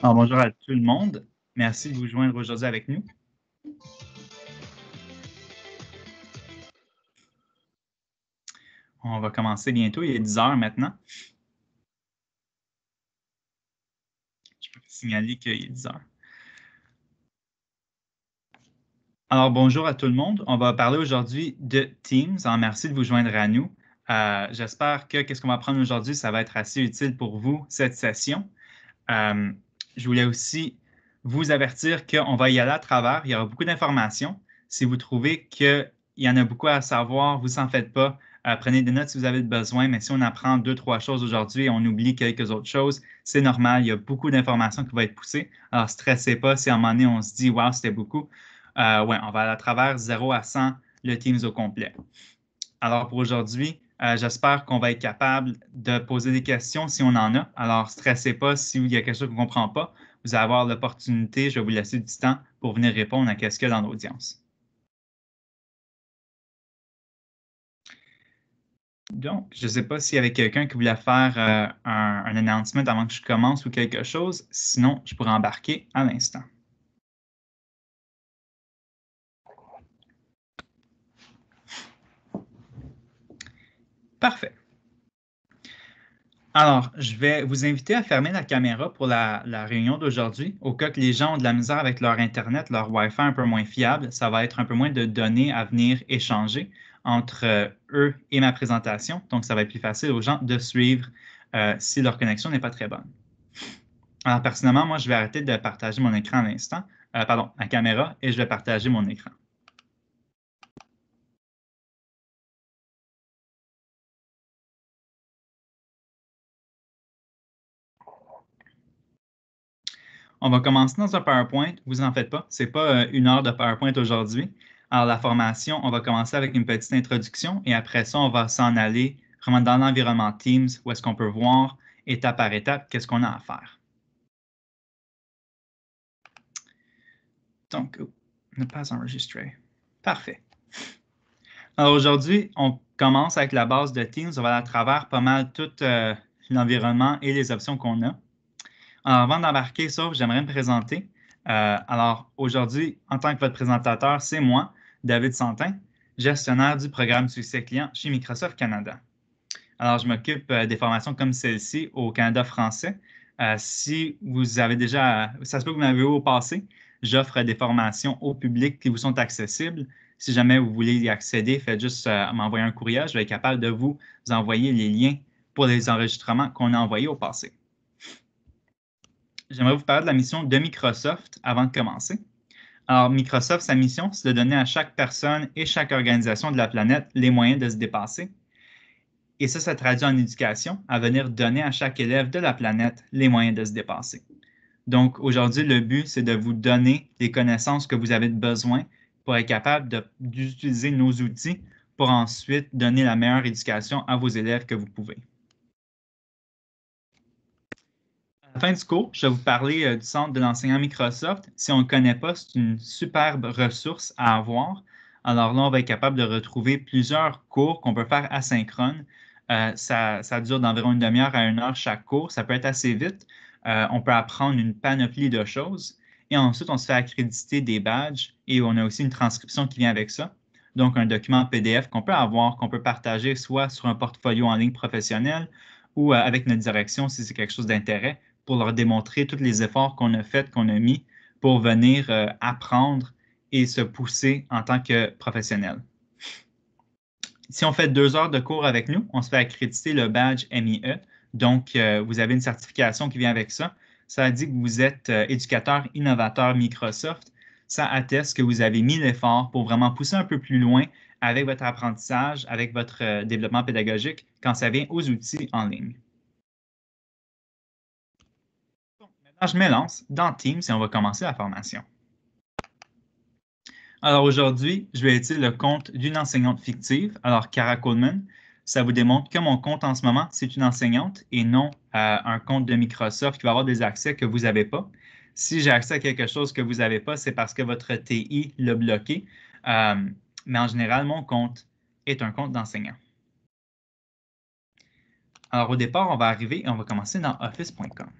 Alors, bonjour à tout le monde. Merci de vous joindre aujourd'hui avec nous. On va commencer bientôt. Il est 10 heures maintenant. Je peux signaler qu'il est 10 heures. Alors, bonjour à tout le monde. On va parler aujourd'hui de Teams. merci de vous joindre à nous. Euh, j'espère que ce qu'on va apprendre aujourd'hui, ça va être assez utile pour vous, cette session. Euh, je voulais aussi vous avertir qu'on va y aller à travers. Il y aura beaucoup d'informations. Si vous trouvez qu'il y en a beaucoup à savoir, vous s'en faites pas. Euh, prenez des notes si vous avez besoin, mais si on apprend deux, trois choses aujourd'hui et on oublie quelques autres choses, c'est normal. Il y a beaucoup d'informations qui vont être poussées. Alors, stressez pas si à un moment donné, on se dit, waouh c'était beaucoup. Euh, on va aller à travers 0 à 100 le Teams au complet. Alors, pour aujourd'hui, euh, j'espère qu'on va être capable de poser des questions si on en a. Alors, stressez pas si il y a quelque chose vous ne comprenez pas. Vous allez avoir l'opportunité, je vais vous laisser du temps pour venir répondre à quest ce qu'il y a dans l'audience. Donc, je ne sais pas s'il y avait quelqu'un qui voulait faire euh, un, un announcement avant que je commence ou quelque chose. Sinon, je pourrais embarquer à l'instant. Parfait. Alors, je vais vous inviter à fermer la caméra pour la, réunion d'aujourd'hui. Au cas que les gens ont de la misère avec leur Internet, leur Wi-Fi un peu moins fiable, ça va être un peu moins de données à venir échanger entre euh, eux et ma présentation. Donc, ça va être plus facile aux gens de suivre euh, si leur connexion n'est pas très bonne. Alors, personnellement, moi, je vais arrêter de partager mon écran à l'instant, euh, pardon, ma caméra, et je vais partager mon écran. On va commencer dans un PowerPoint. Vous en faites pas. C'est pas euh, une heure de PowerPoint aujourd'hui. Alors, la formation, on va commencer avec une petite introduction et après ça, on va s'en aller vraiment dans l'environnement Teams où est-ce qu'on peut voir étape par étape qu'est-ce qu'on a à faire. Donc, oh, ne pas enregistrer. Parfait. Alors aujourd'hui, on commence avec la base de Teams. On va aller à travers pas mal tout euh, l'environnement et les options qu'on a. Euh, avant d'embarquer sur, j'aimerais me présenter. Euh, alors, aujourd'hui, en tant que votre présentateur, c'est moi, David Santin, gestionnaire du programme Succès Client chez Microsoft Canada. Alors, je m'occupe euh, des formations comme celle-ci au Canada français. si vous avez déjà, ça se peut que vous m'avez vu au passé, j'offre des formations au public qui vous sont accessibles. Si jamais vous voulez y accéder, faites juste m'envoyer un courriel. Je vais être capable de vous envoyer les liens pour les enregistrements qu'on a envoyés au passé j'aimerais vous parler de la mission de Microsoft avant de commencer. Alors, Microsoft, sa mission, c'est de donner à chaque personne et chaque organisation de la planète les moyens de se dépasser. Et ça, ça traduit en éducation, à venir donner à chaque élève de la planète les moyens de se dépasser. Donc, aujourd'hui, le but, c'est de vous donner les connaissances que vous avez besoin pour être capable d'utiliser nos outils pour ensuite donner la meilleure éducation à vos élèves que vous pouvez. fin du cours, je vais vous parler euh, du centre de l'enseignant Microsoft. Si on ne connaît pas, c'est une superbe ressource à avoir. Alors là, on va être capable de retrouver plusieurs cours qu'on peut faire asynchrone. Euh, ça, dure d'environ une demi-heure à une heure chaque cours. Ça peut être assez vite. Euh, on peut apprendre une panoplie de choses. Et ensuite, on se fait accréditer des badges et on a aussi une transcription qui vient avec ça. Donc, un document PDF qu'on peut avoir, qu'on peut partager soit sur un portfolio en ligne professionnel ou avec notre direction si c'est quelque chose d'intérêt pour leur démontrer tous les efforts qu'on a faits, qu'on a mis pour venir euh, apprendre et se pousser en tant que professionnel. Si on fait deux heures de cours avec nous, on se fait accréditer le badge MIE. Donc, euh, vous avez une certification qui vient avec ça. Ça dit que vous êtes euh, éducateur innovateur Microsoft. Ça atteste que vous avez mis l'effort pour vraiment pousser un peu plus loin avec votre apprentissage, avec votre développement pédagogique quand ça vient aux outils en ligne. Ah, me Mélance dans Teams et on va commencer la formation. Alors aujourd'hui, je vais utiliser le compte d'une enseignante fictive, alors Cara Coleman. Ça vous démontre que mon compte en ce moment, c'est une enseignante et non euh, un compte de Microsoft qui va avoir des accès que vous n'avez pas. Si j'ai accès à quelque chose que vous n'avez pas, c'est parce que votre TI l'a bloqué. Euh, mais en général, mon compte est un compte d'enseignant. Alors au départ, on va arriver et on va commencer dans office.com.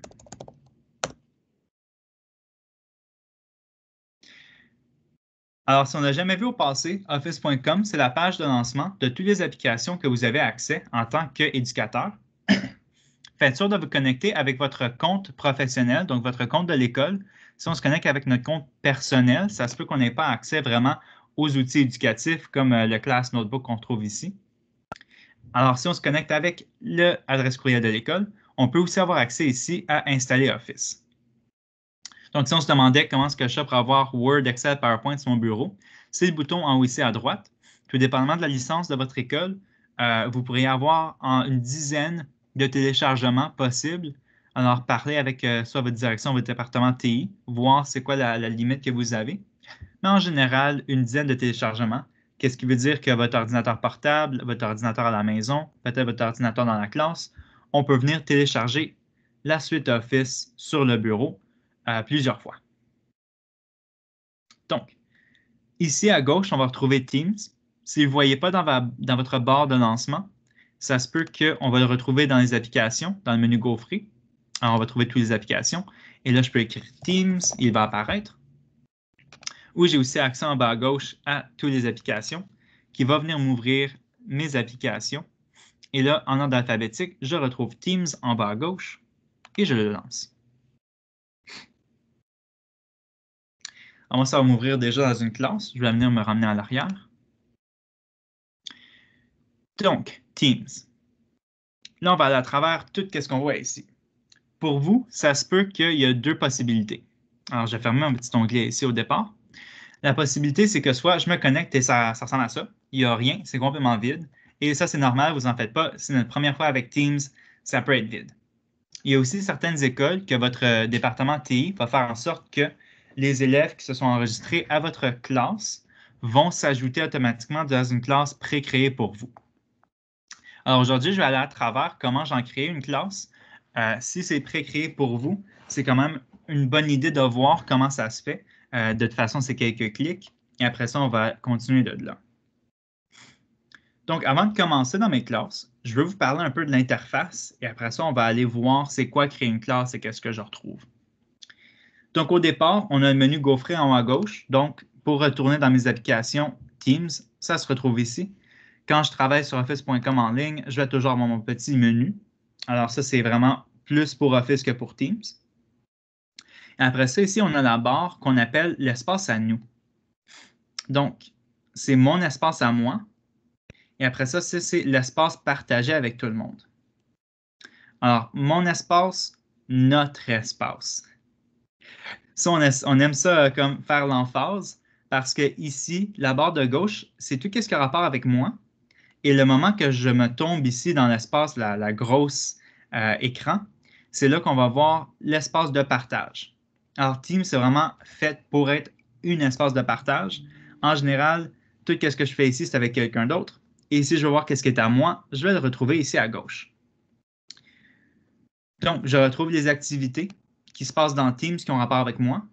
Alors, si on n'a jamais vu au passé, office.com, c'est la page de lancement de toutes les applications que vous avez accès en tant qu'éducateur. Faites sûr de vous connecter avec votre compte professionnel, donc votre compte de l'école. Si on se connecte avec notre compte personnel, ça se peut qu'on n'ait pas accès vraiment aux outils éducatifs comme euh, le Class Notebook qu'on trouve ici. Alors, si on se connecte avec l'adresse courriel de l'école, on peut aussi avoir accès ici à Installer Office. Donc, si on se demandait comment est-ce que je peux avoir Word, Excel, PowerPoint sur mon bureau, c'est le bouton en haut ici à droite. Tout dépendamment de la licence de votre école, euh, vous pourriez avoir une dizaine de téléchargements possibles. Alors, parlez avec euh, soit votre direction, votre département TI, voir c'est quoi la limite que vous avez. Mais en général, une dizaine de téléchargements. Qu'est-ce qui veut dire que votre ordinateur portable, votre ordinateur à la maison, peut-être votre ordinateur dans la classe, on peut venir télécharger la suite Office sur le bureau plusieurs fois. Donc, ici à gauche, on va retrouver Teams. Si vous ne voyez pas dans, votre barre de lancement, ça se peut qu'on va le retrouver dans les applications, dans le menu Go Alors, on va trouver toutes les applications. Et là, je peux écrire Teams, il va apparaître. Ou j'ai aussi accès en bas à gauche à toutes les applications qui va venir m'ouvrir mes applications. Et là, en ordre alphabétique, je retrouve Teams en bas à gauche et je le lance. Moi, ça va m'ouvrir déjà dans une classe. Je vais venir me ramener à l'arrière. Donc, Teams. Là, on va aller à travers tout ce qu'on voit ici. Pour vous, ça se peut qu'il y a deux possibilités. Alors, je vais fermer un petit onglet ici au départ. La possibilité, c'est que soit je me connecte et ça, ressemble à ça. Il n'y a rien, c'est complètement vide. Et ça, c'est normal, vous n'en faites pas. C'est notre première fois avec Teams, ça peut être vide. Il y a aussi certaines écoles que votre euh, département TI va faire en sorte que les élèves qui se sont enregistrés à votre classe vont s'ajouter automatiquement dans une classe pré-créée pour vous. Alors aujourd'hui, je vais aller à travers comment j'en crée une classe. Euh, si c'est pré-créé pour vous, c'est quand même une bonne idée de voir comment ça se fait. Euh, de toute façon, c'est quelques clics. Et après ça, on va continuer de là. Donc, avant de commencer dans mes classes, je veux vous parler un peu de l'interface. Et après ça, on va aller voir c'est quoi créer une classe et qu'est-ce que je retrouve. Donc, au départ, on a le menu gaufré en haut à gauche. Donc, pour retourner dans mes applications Teams, ça se retrouve ici. Quand je travaille sur office.com en ligne, je vais toujours avoir mon petit menu. Alors, ça, c'est vraiment plus pour Office que pour Teams. après ça, ici, on a la barre qu'on appelle l'espace à nous. Donc, c'est mon espace à moi. Et après ça, c'est l'espace partagé avec tout le monde. Alors, mon espace, notre espace. Ça, on, aime ça euh, comme faire l'emphase parce que ici, la barre de gauche, c'est tout ce qui a rapport avec moi. Et le moment que je me tombe ici dans l'espace, la, grosse euh, écran, c'est là qu'on va voir l'espace de partage. Alors, Teams, c'est vraiment fait pour être une espace de partage. En général, tout ce que je fais ici, c'est avec quelqu'un d'autre. Et si je veux voir qu'est-ce qui est à moi. Je vais le retrouver ici à gauche. Donc, je retrouve les activités qui se passe dans Teams qui ont rapport avec moi.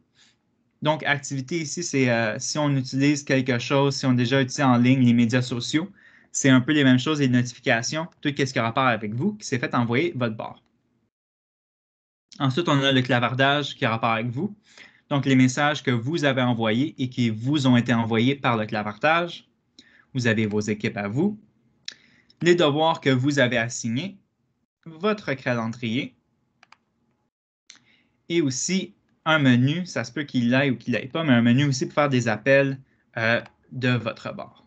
Donc, activité ici, c'est euh, si on utilise quelque chose, si on déjà utilisé en ligne les médias sociaux, c'est un peu les mêmes choses, les notifications, tout ce qui a rapport avec vous qui s'est fait envoyer votre bord. Ensuite, on a le clavardage qui a rapport avec vous. Donc, les messages que vous avez envoyés et qui vous ont été envoyés par le clavardage. Vous avez vos équipes à vous. Les devoirs que vous avez assignés. Votre calendrier et aussi un menu, ça se peut qu'il l'aille ou qu'il l'aille pas, mais un menu aussi pour faire des appels euh, de votre bord.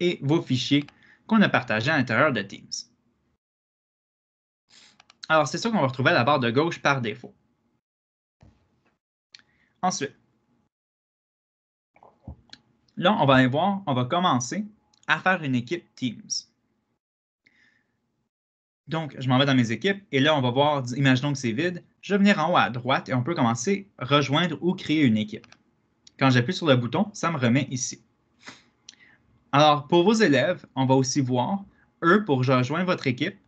Et vos fichiers qu'on a partagés à l'intérieur de Teams. Alors, c'est ça qu'on va retrouver à la barre de gauche par défaut. Ensuite, là, on va aller voir, on va commencer à faire une équipe Teams. Donc, je m'en vais dans mes équipes et là, on va voir, imaginons que c'est vide, je vais venir en haut à droite et on peut commencer rejoindre ou créer une équipe. Quand j'appuie sur le bouton, ça me remet ici. Alors, pour vos élèves, on va aussi voir, eux, pour rejoindre votre équipe,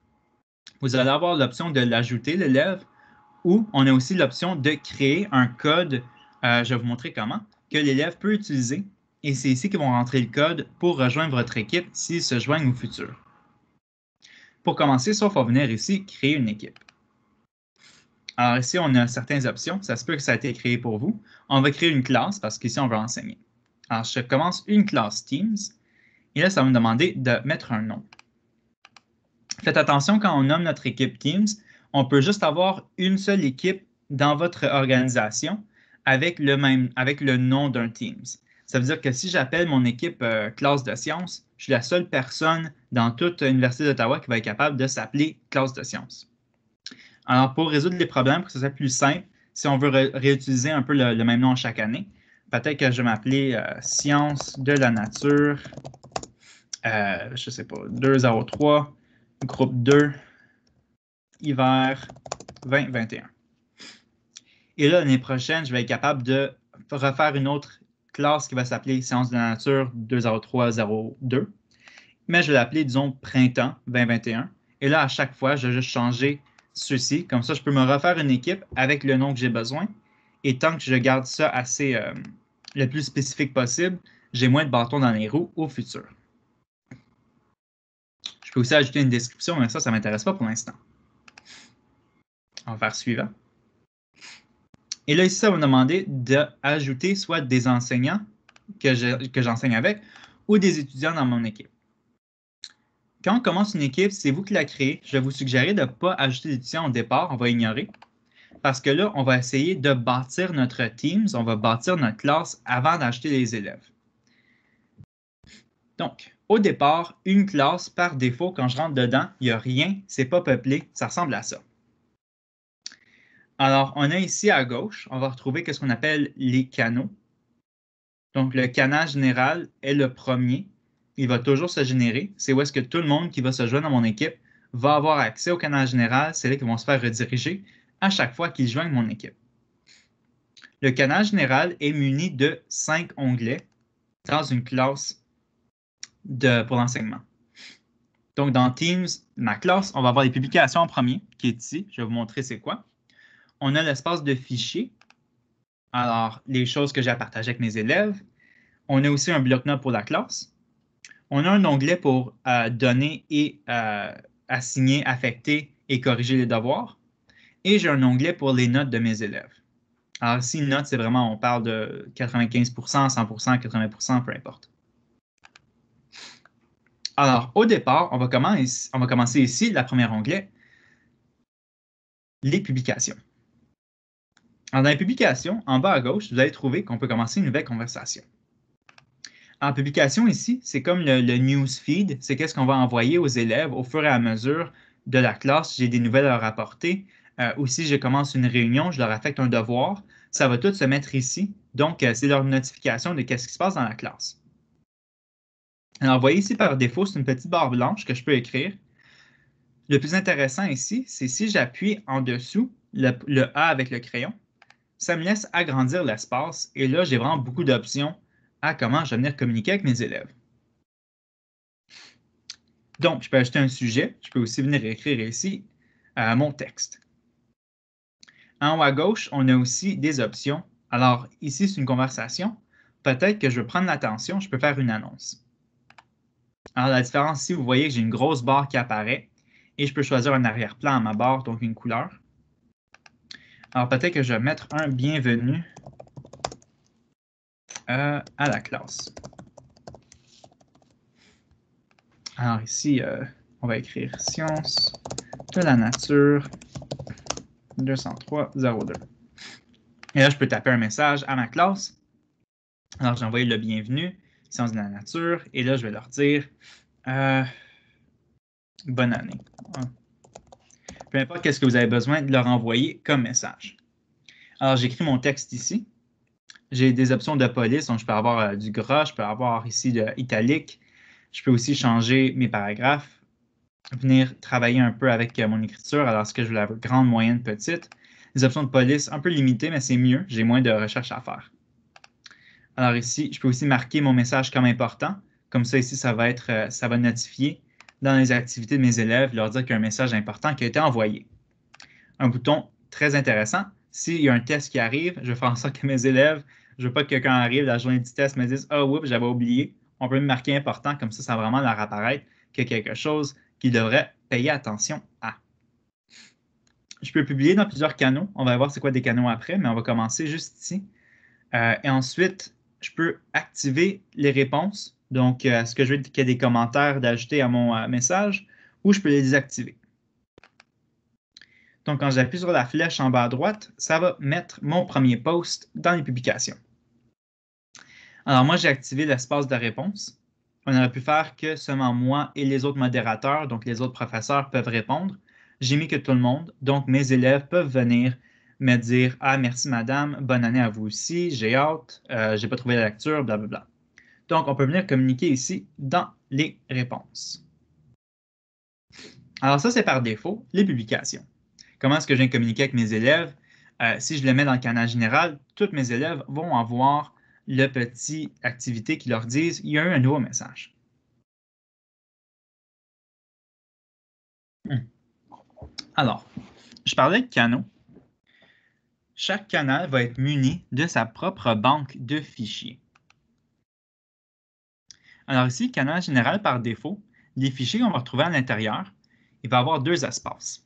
vous allez avoir l'option de l'ajouter, l'élève, ou on a aussi l'option de créer un code, euh, je vais vous montrer comment, que l'élève peut utiliser. Et c'est ici qu'ils vont rentrer le code pour rejoindre votre équipe s'ils se joignent au futur. Pour commencer, sauf on va venir ici, créer une équipe. Alors ici, on a certaines options. Ça se peut que ça a été créé pour vous. On va créer une classe parce qu'ici, on va enseigner. Alors, je commence une classe Teams. Et là, ça va me demander de mettre un nom. Faites attention quand on nomme notre équipe Teams, on peut juste avoir une seule équipe dans votre organisation avec le, même, avec le nom d'un Teams. Ça veut dire que si j'appelle mon équipe euh, classe de sciences, je suis la seule personne dans toute l'Université d'Ottawa qui va être capable de s'appeler classe de sciences. Alors, pour résoudre les problèmes, pour que ce soit plus simple, si on veut réutiliser un peu le, même nom chaque année, peut-être que je vais m'appeler euh, Sciences de la nature, euh, je ne sais pas, 203, groupe 2, hiver 2021. Et là, l'année prochaine, je vais être capable de refaire une autre classe qui va s'appeler Science de la nature 20302. Mais je vais l'appeler, disons, printemps 2021. Et là, à chaque fois, je vais juste changer Ceci, Comme ça, je peux me refaire une équipe avec le nom que j'ai besoin. Et tant que je garde ça assez euh, le plus spécifique possible, j'ai moins de bâtons dans les roues au futur. Je peux aussi ajouter une description, mais ça, ça ne m'intéresse pas pour l'instant. On va faire suivant. Et là, ici, ça va me demander d'ajouter soit des enseignants que j'enseigne avec ou des étudiants dans mon équipe. Quand on commence une équipe, c'est vous qui la créez. Je vais vous suggérer de ne pas ajouter d'étudiants au départ, on va ignorer. Parce que là, on va essayer de bâtir notre Teams, on va bâtir notre classe avant d'acheter les élèves. Donc, au départ, une classe par défaut, quand je rentre dedans, il n'y a rien, c'est pas peuplé, ça ressemble à ça. Alors, on a ici à gauche, on va retrouver ce qu'on appelle les canaux. Donc, le canal général est le premier il va toujours se générer. C'est où est-ce que tout le monde qui va se joindre à mon équipe va avoir accès au canal général. C'est là qu'ils vont se faire rediriger à chaque fois qu'ils joignent mon équipe. Le canal général est muni de cinq onglets dans une classe de, pour l'enseignement. Donc, dans Teams, ma classe, on va avoir les publications en premier, qui est ici. Je vais vous montrer c'est quoi. On a l'espace de fichiers. Alors, les choses que j'ai à partager avec mes élèves. On a aussi un bloc-notes pour la classe on a un onglet pour euh, donner et euh, assigner, affecter et corriger les devoirs. Et j'ai un onglet pour les notes de mes élèves. Alors si une note, c'est vraiment, on parle de 95 100 80 peu importe. Alors, au départ, on va, commencer, ici, la première onglet, les publications. Alors, dans les publications, en bas à gauche, vous allez trouver qu'on peut commencer une nouvelle conversation. En publication ici, c'est comme le, newsfeed, c'est qu'est-ce qu'on va envoyer aux élèves au fur et à mesure de la classe. J'ai des nouvelles à leur apporter. ou euh, si je commence une réunion, je leur affecte un devoir. Ça va tout se mettre ici. Donc, euh, c'est leur notification de quest ce qui se passe dans la classe. Alors, vous voyez ici, par défaut, c'est une petite barre blanche que je peux écrire. Le plus intéressant ici, c'est si j'appuie en dessous le, A avec le crayon, ça me laisse agrandir l'espace et là, j'ai vraiment beaucoup d'options à comment je vais venir communiquer avec mes élèves. Donc, je peux ajouter un sujet. Je peux aussi venir écrire ici euh, mon texte. En haut à gauche, on a aussi des options. Alors, ici, c'est une conversation. Peut-être que je veux prendre l'attention, je peux faire une annonce. Alors, la différence si vous voyez que j'ai une grosse barre qui apparaît et je peux choisir un arrière-plan à ma barre, donc une couleur. Alors, peut-être que je vais mettre un bienvenu euh, à la classe. Alors ici, euh, on va écrire Science de la nature 203.02. Et là, je peux taper un message à ma classe. Alors, j'ai envoyé le bienvenu, Science de la nature, et là, je vais leur dire euh, bonne année. Peu importe qu'est-ce que vous avez besoin de leur envoyer comme message. Alors, j'écris mon texte ici j'ai des options de police. Donc, je peux avoir euh, du gras, je peux avoir ici de italique. Je peux aussi changer mes paragraphes, venir travailler un peu avec euh, mon écriture. Alors, ce que je veux la grande, moyenne, petite? Les options de police un peu limitées, mais c'est mieux. J'ai moins de recherches à faire. Alors ici, je peux aussi marquer mon message comme important. Comme ça, ici, ça va être, euh, ça va notifier dans les activités de mes élèves, leur dire qu'un message important qui a été envoyé. Un bouton très intéressant s'il y a un test qui arrive, je vais faire en sorte que mes élèves, je veux pas que quelqu'un arrive la journée du test, me dise « Ah, oh, oups, j'avais oublié. On peut me marquer important, comme ça, ça va vraiment leur apparaître que quelque chose qu'ils devraient payer attention à. Je peux publier dans plusieurs canaux. On va voir c'est quoi des canaux après, mais on va commencer juste ici. Euh, et ensuite, je peux activer les réponses. Donc, euh, ce que je veux qu'il y ait des commentaires d'ajouter à mon euh, message, ou je peux les désactiver. Donc, quand j'appuie sur la flèche en bas à droite, ça va mettre mon premier post dans les publications. Alors, moi, j'ai activé l'espace de réponse. On aurait pu faire que seulement moi et les autres modérateurs, donc les autres professeurs, peuvent répondre. J'ai mis que tout le monde, donc mes élèves peuvent venir me dire Ah, merci madame, bonne année à vous aussi, j'ai hâte, je euh, j'ai pas trouvé la lecture, blablabla. Donc, on peut venir communiquer ici dans les réponses. Alors, ça, c'est par défaut, les publications. Comment est-ce que je viens de communiquer avec mes élèves? Euh, si je le mets dans le canal général, tous mes élèves vont avoir le petit activité qui leur dit il y a eu un nouveau message. Hmm. Alors, je parlais de canaux. Chaque canal va être muni de sa propre banque de fichiers. Alors ici, canal général par défaut, les fichiers qu'on va retrouver à l'intérieur, il va avoir deux espaces.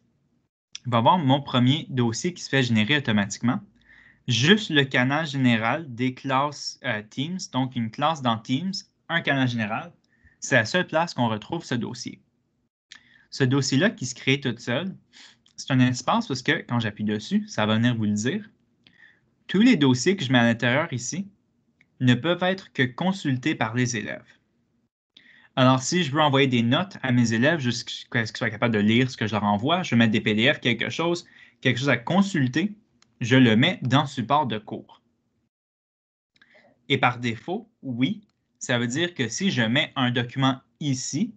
On va voir mon premier dossier qui se fait générer automatiquement. Juste le canal général des classes euh, Teams, donc une classe dans Teams, un canal général, c'est la seule place qu'on retrouve ce dossier. Ce dossier-là qui se crée tout seul, c'est un espace parce que quand j'appuie dessus, ça va venir vous le dire. Tous les dossiers que je mets à l'intérieur ici ne peuvent être que consultés par les élèves. Alors, si je veux envoyer des notes à mes élèves jusqu'à ce qu'ils soient capables de lire ce que je leur envoie, je vais mettre des PDF, quelque chose, quelque chose à consulter, je le mets dans support de cours. Et par défaut, oui, ça veut dire que si je mets un document ici,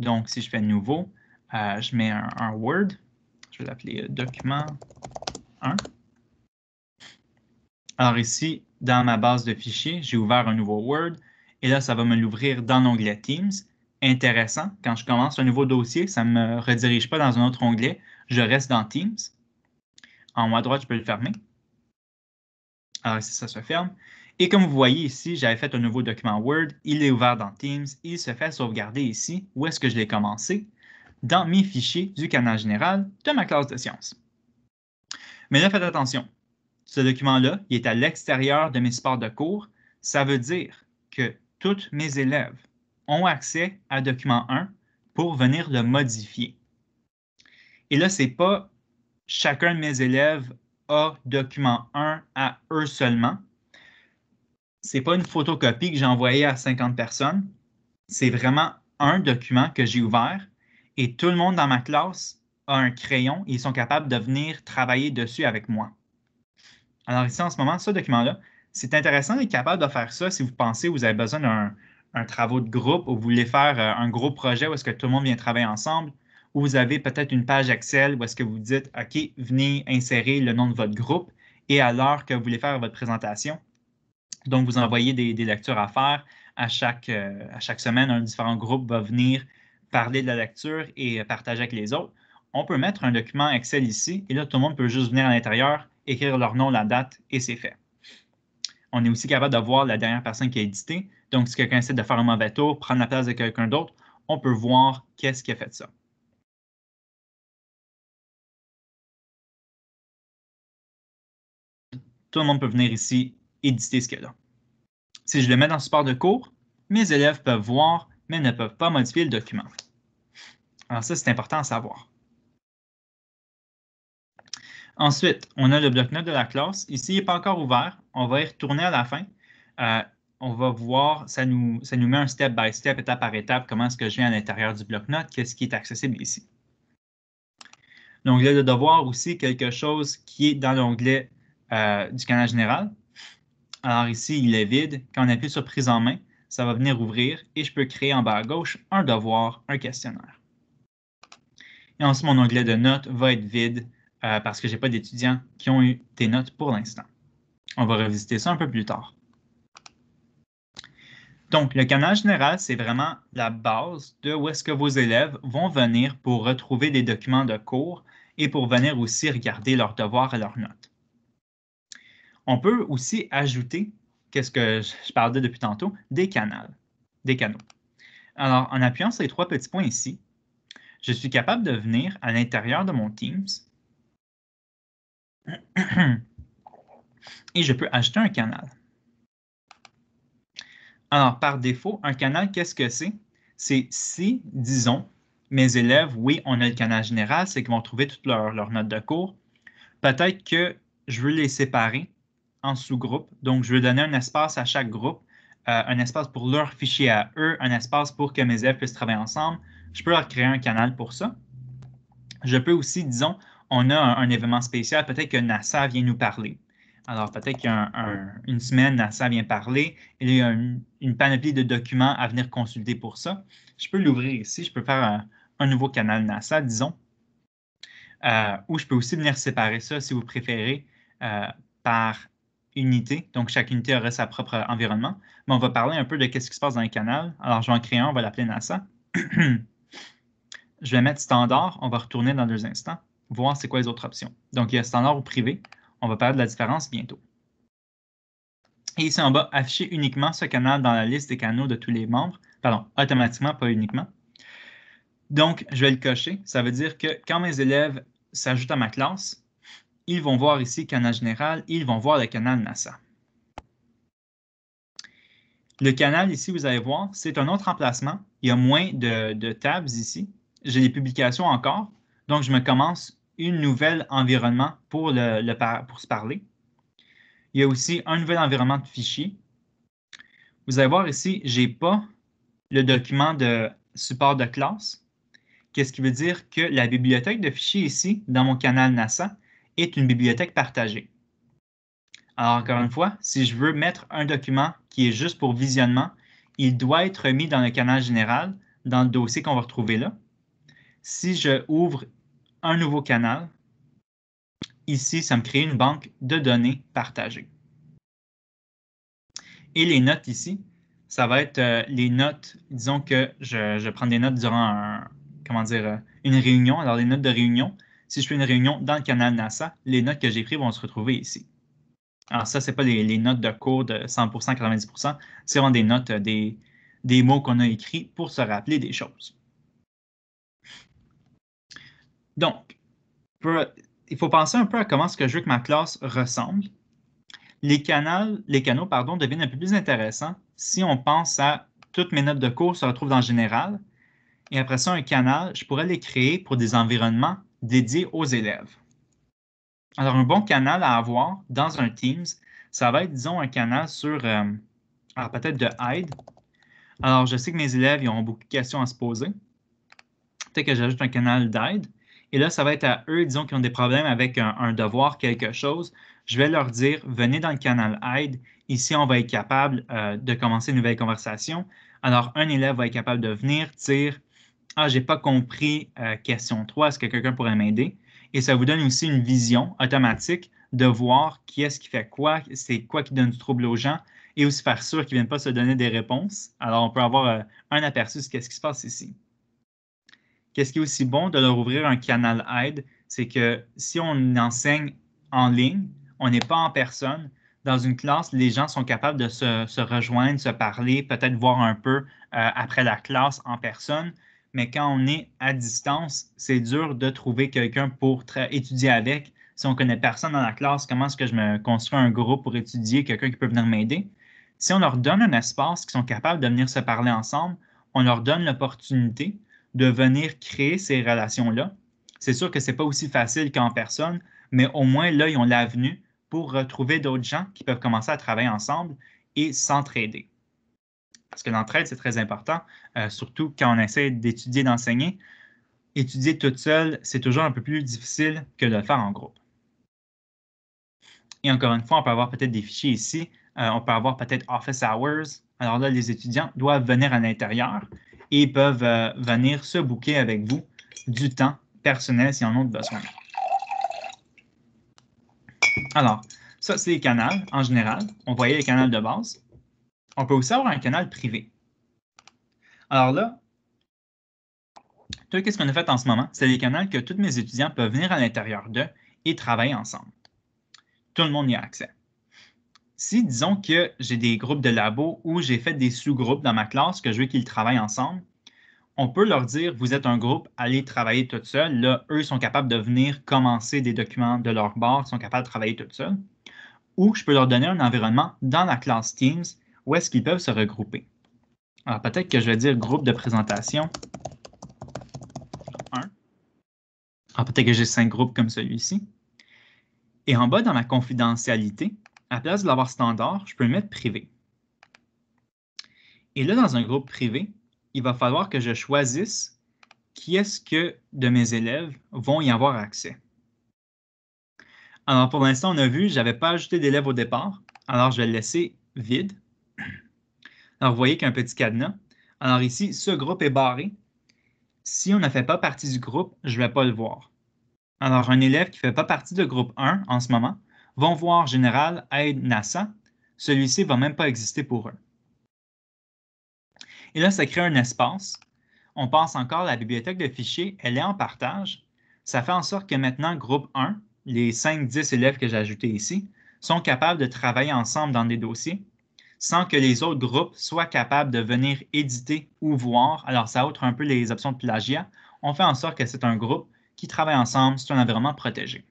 donc si je fais nouveau, euh, je mets un Word, je vais l'appeler euh, document 1. Alors ici, dans ma base de fichiers, j'ai ouvert un nouveau Word, et là, ça va me l'ouvrir dans l'onglet Teams. Intéressant, quand je commence un nouveau dossier, ça ne me redirige pas dans un autre onglet. Je reste dans Teams. En haut à droite, je peux le fermer. Alors ah, ici, ça se ferme. Et comme vous voyez ici, j'avais fait un nouveau document Word. Il est ouvert dans Teams. Il se fait sauvegarder ici. Où est-ce que je l'ai commencé? Dans mes fichiers du canal général de ma classe de sciences. Mais là, faites attention. Ce document-là, il est à l'extérieur de mes supports de cours. Ça veut dire que toutes mes élèves ont accès à document 1 pour venir le modifier. Et là, ce n'est pas chacun de mes élèves a document 1 à eux seulement. Ce n'est pas une photocopie que j'ai envoyée à 50 personnes. C'est vraiment un document que j'ai ouvert et tout le monde dans ma classe a un crayon et ils sont capables de venir travailler dessus avec moi. Alors ici, en ce moment, ce document-là, c'est intéressant d'être capable de faire ça si vous pensez que vous avez besoin d'un un travail de groupe ou vous voulez faire euh, un gros projet où est-ce que tout le monde vient travailler ensemble ou vous avez peut-être une page Excel où est-ce que vous dites OK, venez insérer le nom de votre groupe et à l'heure que vous voulez faire votre présentation. Donc, vous envoyez des, des lectures à faire. À chaque, euh, à chaque semaine, un différent groupe va venir parler de la lecture et euh, partager avec les autres. On peut mettre un document Excel ici et là, tout le monde peut juste venir à l'intérieur, écrire leur nom, la date et c'est fait on est aussi capable de voir la dernière personne qui a édité. Donc, si quelqu'un essaie de faire un mauvais tour, prendre la place de quelqu'un d'autre, on peut voir qu'est-ce qui a fait ça. Tout le monde peut venir ici éditer ce qu'il y a là. Si je le mets dans le support de cours, mes élèves peuvent voir, mais ne peuvent pas modifier le document. Alors ça, c'est important à savoir. Ensuite, on a le bloc-notes de la classe. Ici, il n'est pas encore ouvert, on va y retourner à la fin. Euh, on va voir, ça nous, ça nous met un step by step, étape par étape, comment est-ce que je viens à l'intérieur du bloc-notes, qu'est-ce qui est accessible ici. L'onglet de devoir aussi, quelque chose qui est dans l'onglet euh, du canal général. Alors ici, il est vide. Quand on appuie sur prise en main, ça va venir ouvrir et je peux créer en bas à gauche un devoir, un questionnaire. Et ensuite, mon onglet de notes va être vide euh, parce que je n'ai pas d'étudiants qui ont eu des notes pour l'instant. On va revisiter ça un peu plus tard. Donc, le canal général, c'est vraiment la base de où est-ce que vos élèves vont venir pour retrouver des documents de cours et pour venir aussi regarder leurs devoirs et leurs notes. On peut aussi ajouter, qu'est-ce que je parlais depuis tantôt, des canaux. Des canaux. Alors, en appuyant sur les trois petits points ici, je suis capable de venir à l'intérieur de mon Teams et je peux ajouter un canal. Alors, par défaut, un canal, qu'est-ce que c'est? C'est si, disons, mes élèves, oui, on a le canal général, c'est qu'ils vont trouver toutes leurs notes de cours. Peut-être que je veux les séparer en sous-groupes, donc je veux donner un espace à chaque groupe, euh, un espace pour leur fichier à eux, un espace pour que mes élèves puissent travailler ensemble. Je peux leur créer un canal pour ça. Je peux aussi, disons, on a un événement spécial, peut-être que NASA vient nous parler alors, peut-être qu'il y a une semaine, NASA vient parler. Et il y a une panoplie de documents à venir consulter pour ça. Je peux l'ouvrir ici. Je peux faire un, nouveau canal NASA, disons. Euh, ou je peux aussi venir séparer ça, si vous préférez, euh, par unité. Donc, chaque unité aurait sa propre environnement. Mais on va parler un peu de ce qui se passe dans les canal. Alors, je vais en créer un, on va l'appeler NASA. je vais mettre standard. On va retourner dans deux instants, voir c'est quoi les autres options. Donc, il y a standard ou privé. On va parler de la différence bientôt. Et ici en bas, afficher uniquement ce canal dans la liste des canaux de tous les membres. Pardon, automatiquement, pas uniquement. Donc, je vais le cocher. Ça veut dire que quand mes élèves s'ajoutent à ma classe, ils vont voir ici canal général, ils vont voir le canal NASA. Le canal ici, vous allez voir, c'est un autre emplacement. Il y a moins de, tables tabs ici. J'ai les publications encore, donc je me commence une nouvelle environnement pour, pour se parler. Il y a aussi un nouvel environnement de fichiers. Vous allez voir ici, je n'ai pas le document de support de classe. Qu'est-ce qui veut dire que la bibliothèque de fichiers ici, dans mon canal NASA, est une bibliothèque partagée. Alors, encore une fois, si je veux mettre un document qui est juste pour visionnement, il doit être mis dans le canal général, dans le dossier qu'on va retrouver là. Si je ouvre un nouveau canal. Ici, ça me crée une banque de données partagées. Et les notes ici, ça va être euh, les notes, disons que je, prends des notes durant comment dire, euh, une réunion. Alors, les notes de réunion, si je fais une réunion dans le canal NASA, les notes que j'ai prises vont se retrouver ici. Alors ça, ce n'est pas les, notes de cours de 100%, 90%, c'est vraiment des notes, euh, des, des mots qu'on a écrits pour se rappeler des choses. Donc, il faut penser un peu à comment ce que je veux que ma classe ressemble. Les, les canaux pardon, deviennent un peu plus intéressants si on pense à toutes mes notes de cours se retrouvent dans général. Et après ça, un canal, je pourrais les créer pour des environnements dédiés aux élèves. Alors, un bon canal à avoir dans un Teams, ça va être, disons, un canal sur, euh, peut-être de aide. Alors, je sais que mes élèves, ils ont beaucoup de questions à se poser. Peut-être que j'ajoute un canal d'aide. Et là, ça va être à eux, disons, qui ont des problèmes avec un, devoir, quelque chose. Je vais leur dire, venez dans le canal Aide. Ici, on va être capable euh, de commencer une nouvelle conversation. Alors, un élève va être capable de venir dire, ah, j'ai pas compris euh, question 3, est-ce que quelqu'un pourrait m'aider? Et ça vous donne aussi une vision automatique de voir qui est-ce qui fait quoi, c'est quoi qui donne du trouble aux gens, et aussi faire sûr qu'ils ne viennent pas se donner des réponses. Alors, on peut avoir euh, un aperçu de ce qui se passe ici qu'est-ce qui est aussi bon de leur ouvrir un canal aide, c'est que si on enseigne en ligne, on n'est pas en personne. Dans une classe, les gens sont capables de se, rejoindre, se parler, peut-être voir un peu euh, après la classe en personne. Mais quand on est à distance, c'est dur de trouver quelqu'un pour étudier avec. Si on ne connaît personne dans la classe, comment est-ce que je me construis un groupe pour étudier, quelqu'un qui peut venir m'aider? Si on leur donne un espace, qu'ils sont capables de venir se parler ensemble, on leur donne l'opportunité de venir créer ces relations-là. C'est sûr que ce n'est pas aussi facile qu'en personne, mais au moins là, ils ont l'avenue pour retrouver d'autres gens qui peuvent commencer à travailler ensemble et s'entraider. Parce que l'entraide, c'est très important, euh, surtout quand on essaie d'étudier, d'enseigner. Étudier toute seule, c'est toujours un peu plus difficile que de le faire en groupe. Et encore une fois, on peut avoir peut-être des fichiers ici. Euh, on peut avoir peut-être Office Hours. Alors là, les étudiants doivent venir à l'intérieur et peuvent euh, venir se booker avec vous du temps personnel si en ont besoin. Alors, ça, c'est les canaux en général. On voyait les canaux de base. On peut aussi avoir un canal privé. Alors là, tout ce qu'on a fait en ce moment, c'est les canaux que tous mes étudiants peuvent venir à l'intérieur d'eux et travailler ensemble. Tout le monde y a accès si, disons que j'ai des groupes de labo ou j'ai fait des sous-groupes dans ma classe que je veux qu'ils travaillent ensemble, on peut leur dire, vous êtes un groupe, allez travailler tout seul. Là, eux sont capables de venir commencer des documents de leur bord, sont capables de travailler tout seul. Ou je peux leur donner un environnement dans la classe Teams où est-ce qu'ils peuvent se regrouper. Alors, peut-être que je vais dire groupe de présentation 1. Alors, ah, peut-être que j'ai cinq groupes comme celui-ci. Et en bas, dans ma confidentialité, à place de l'avoir standard, je peux le mettre privé. Et là, dans un groupe privé, il va falloir que je choisisse qui est-ce que de mes élèves vont y avoir accès. Alors, pour l'instant, on a vu, je n'avais pas ajouté d'élèves au départ, alors je vais le laisser vide. Alors, vous voyez qu'il y a un petit cadenas. Alors ici, ce groupe est barré. Si on ne fait pas partie du groupe, je ne vais pas le voir. Alors, un élève qui ne fait pas partie de groupe 1 en ce moment, vont voir Général Aide nasa Celui-ci ne va même pas exister pour eux. Et là, ça crée un espace. On passe encore à la bibliothèque de fichiers. Elle est en partage. Ça fait en sorte que maintenant, groupe 1, les 5-10 élèves que j'ai ajoutés ici, sont capables de travailler ensemble dans des dossiers sans que les autres groupes soient capables de venir éditer ou voir. Alors, ça outre un peu les options de plagiat. On fait en sorte que c'est un groupe qui travaille ensemble, sur un environnement protégé.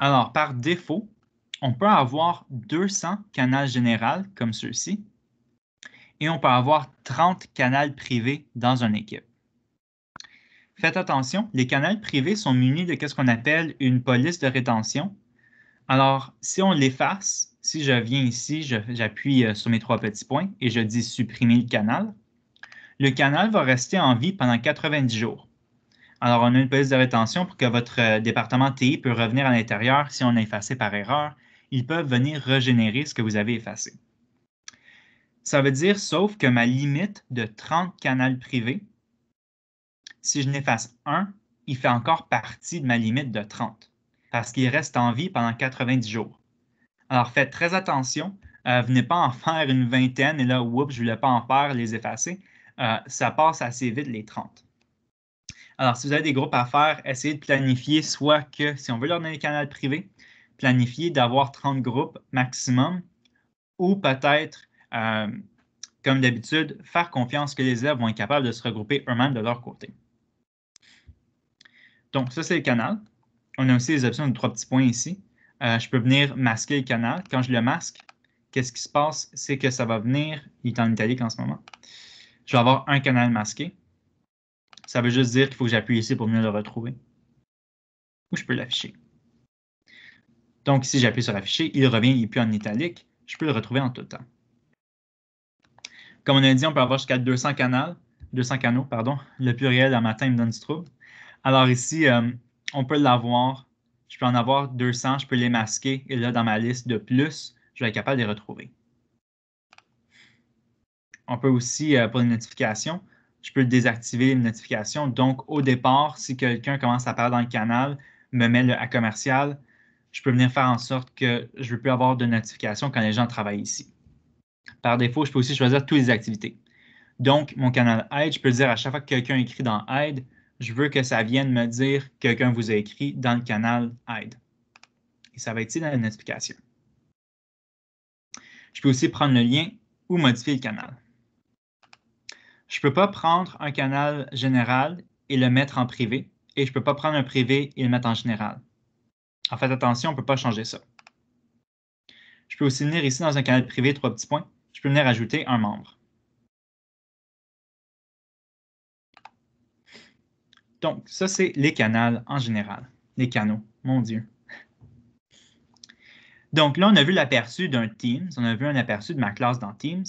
Alors, par défaut, on peut avoir 200 canaux généraux comme ceux-ci et on peut avoir 30 canaux privés dans une équipe. Faites attention, les canaux privés sont munis de ce qu'on appelle une police de rétention. Alors, si on l'efface, si je viens ici, j'appuie euh, sur mes trois petits points et je dis supprimer le canal, le canal va rester en vie pendant 90 jours. Alors, on a une police de rétention pour que votre euh, département TI peut revenir à l'intérieur si on a effacé par erreur. Ils peuvent venir régénérer ce que vous avez effacé. Ça veut dire, sauf que ma limite de 30 canaux privés, si je n'efface un, il fait encore partie de ma limite de 30 parce qu'il reste en vie pendant 90 jours. Alors, faites très attention. Euh, venez pas en faire une vingtaine et là, oups, je ne voulais pas en faire, les effacer. Euh, ça passe assez vite les 30. Alors, si vous avez des groupes à faire, essayez de planifier soit que, si on veut leur donner des canal privés, planifier d'avoir 30 groupes maximum, ou peut-être, euh, comme d'habitude, faire confiance que les élèves vont être capables de se regrouper eux-mêmes de leur côté. Donc, ça, c'est le canal. On a aussi les options de trois petits points ici. Euh, je peux venir masquer le canal. Quand je le masque, qu'est-ce qui se passe? C'est que ça va venir, il est en italique en ce moment. Je vais avoir un canal masqué. Ça veut juste dire qu'il faut que j'appuie ici pour mieux le retrouver. Ou je peux l'afficher. Donc, si j'appuie sur afficher, il revient, il n'est plus en italique. Je peux le retrouver en tout temps. Comme on a dit, on peut avoir jusqu'à 200 canaux. 200 canaux, pardon. Le pluriel à matin me donne du Alors ici, euh, on peut l'avoir. Je peux en avoir 200, je peux les masquer. Et là, dans ma liste de plus, je vais être capable de les retrouver. On peut aussi, euh, pour les notifications, je peux désactiver les notifications. Donc, au départ, si quelqu'un commence à parler dans le canal, me met le à commercial, je peux venir faire en sorte que je ne plus avoir de notifications quand les gens travaillent ici. Par défaut, je peux aussi choisir toutes les activités. Donc, mon canal Aide, je peux dire à chaque fois que quelqu'un écrit dans Aide, je veux que ça vienne me dire quelqu'un vous a écrit dans le canal Aide. Et ça va être ici dans la notification. Je peux aussi prendre le lien ou modifier le canal je ne peux pas prendre un canal général et le mettre en privé, et je ne peux pas prendre un privé et le mettre en général. En fait, attention, on ne peut pas changer ça. Je peux aussi venir ici dans un canal privé, trois petits points, je peux venir ajouter un membre. Donc, ça, c'est les canaux en général. Les canaux, mon Dieu. Donc là, on a vu l'aperçu d'un Teams, on a vu un aperçu de ma classe dans Teams.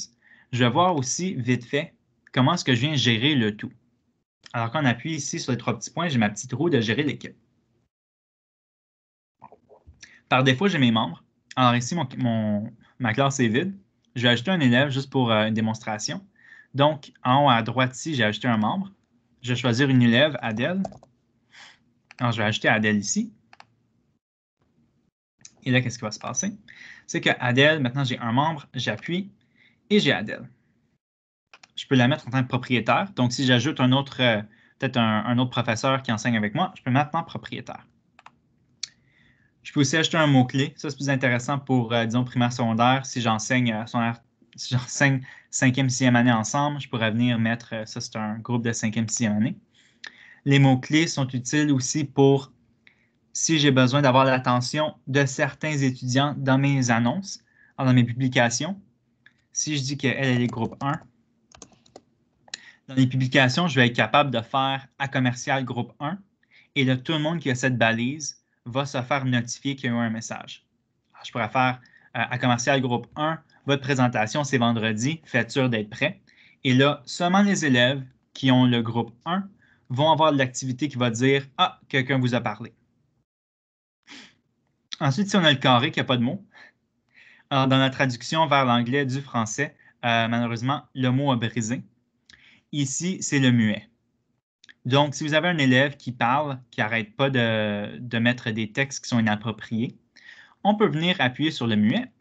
Je vais voir aussi, vite fait, comment est-ce que je viens gérer le tout. Alors quand on appuie ici sur les trois petits points, j'ai ma petite roue de gérer l'équipe. Par défaut, j'ai mes membres. Alors ici, ma classe est vide. Je vais ajouter un élève juste pour euh, une démonstration. Donc, en haut à droite ici, j'ai ajouté un membre. Je vais choisir une élève, Adèle. Alors, je vais ajouter Adèle ici. Et là, qu'est-ce qui va se passer? C'est que Adèle, maintenant j'ai un membre, j'appuie et j'ai Adèle je peux la mettre en tant que propriétaire. Donc, si j'ajoute un autre, euh, peut-être un, autre professeur qui enseigne avec moi, je peux maintenant propriétaire. Je peux aussi ajouter un mot-clé. Ça, c'est plus intéressant pour, euh, disons, primaire, secondaire. Si j'enseigne euh, si j'enseigne cinquième, sixième année ensemble, je pourrais venir mettre, ça c'est un groupe de cinquième, sixième année. Les mots-clés sont utiles aussi pour si j'ai besoin d'avoir l'attention de certains étudiants dans mes annonces, dans mes publications. Si je dis qu'elle est groupe 1, dans les publications, je vais être capable de faire à commercial groupe 1 et là, tout le monde qui a cette balise va se faire notifier qu'il y a eu un message. je pourrais faire euh, à commercial groupe 1, votre présentation, c'est vendredi, faites sûr d'être prêt. Et là, seulement les élèves qui ont le groupe 1 vont avoir de l'activité qui va dire Ah, quelqu'un vous a parlé. Ensuite, si on a le carré qui a pas de mot, alors dans la traduction vers l'anglais du français, euh, malheureusement, le mot a brisé. Ici, c'est le muet. Donc, si vous avez un élève qui parle, qui n'arrête pas de, mettre des textes qui sont inappropriés, on peut venir appuyer sur le muet.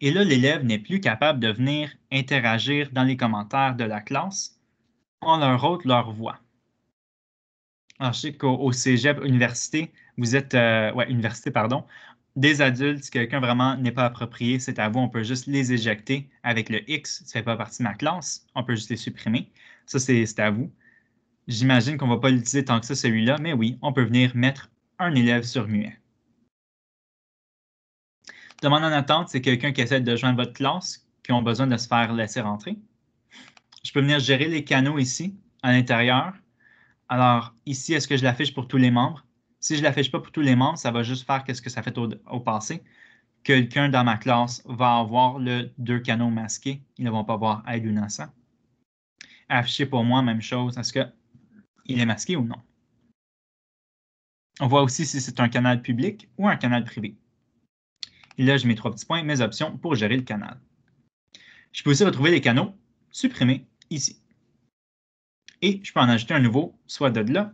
Et là, l'élève n'est plus capable de venir interagir dans les commentaires de la classe. en leur ôte leur voix. Alors, je sais qu'au cégep, université, vous êtes, euh, université, pardon, des adultes, si quelqu'un vraiment n'est pas approprié, c'est à vous, on peut juste les éjecter avec le X, ça fait pas partie de ma classe, on peut juste les supprimer. Ça, c'est à vous. J'imagine qu'on ne va pas l'utiliser tant que ça, celui-là, mais oui, on peut venir mettre un élève sur muet. Demande en attente, c'est quelqu'un qui essaie de joindre votre classe, qui ont besoin de se faire laisser rentrer. Je peux venir gérer les canaux ici, à l'intérieur. Alors, ici, est-ce que je l'affiche pour tous les membres? Si je ne l'affiche pas pour tous les membres, ça va juste faire qu'est-ce que ça fait au, passé. Quelqu'un dans ma classe va avoir le deux canaux masqués. Ils ne vont pas voir aide ou afficher pour moi, même chose. Est-ce qu'il est masqué ou non? On voit aussi si c'est un canal public ou un canal privé. Et là, je mets trois petits points, mes options pour gérer le canal. Je peux aussi retrouver les canaux supprimés ici. Et je peux en ajouter un nouveau, soit de là,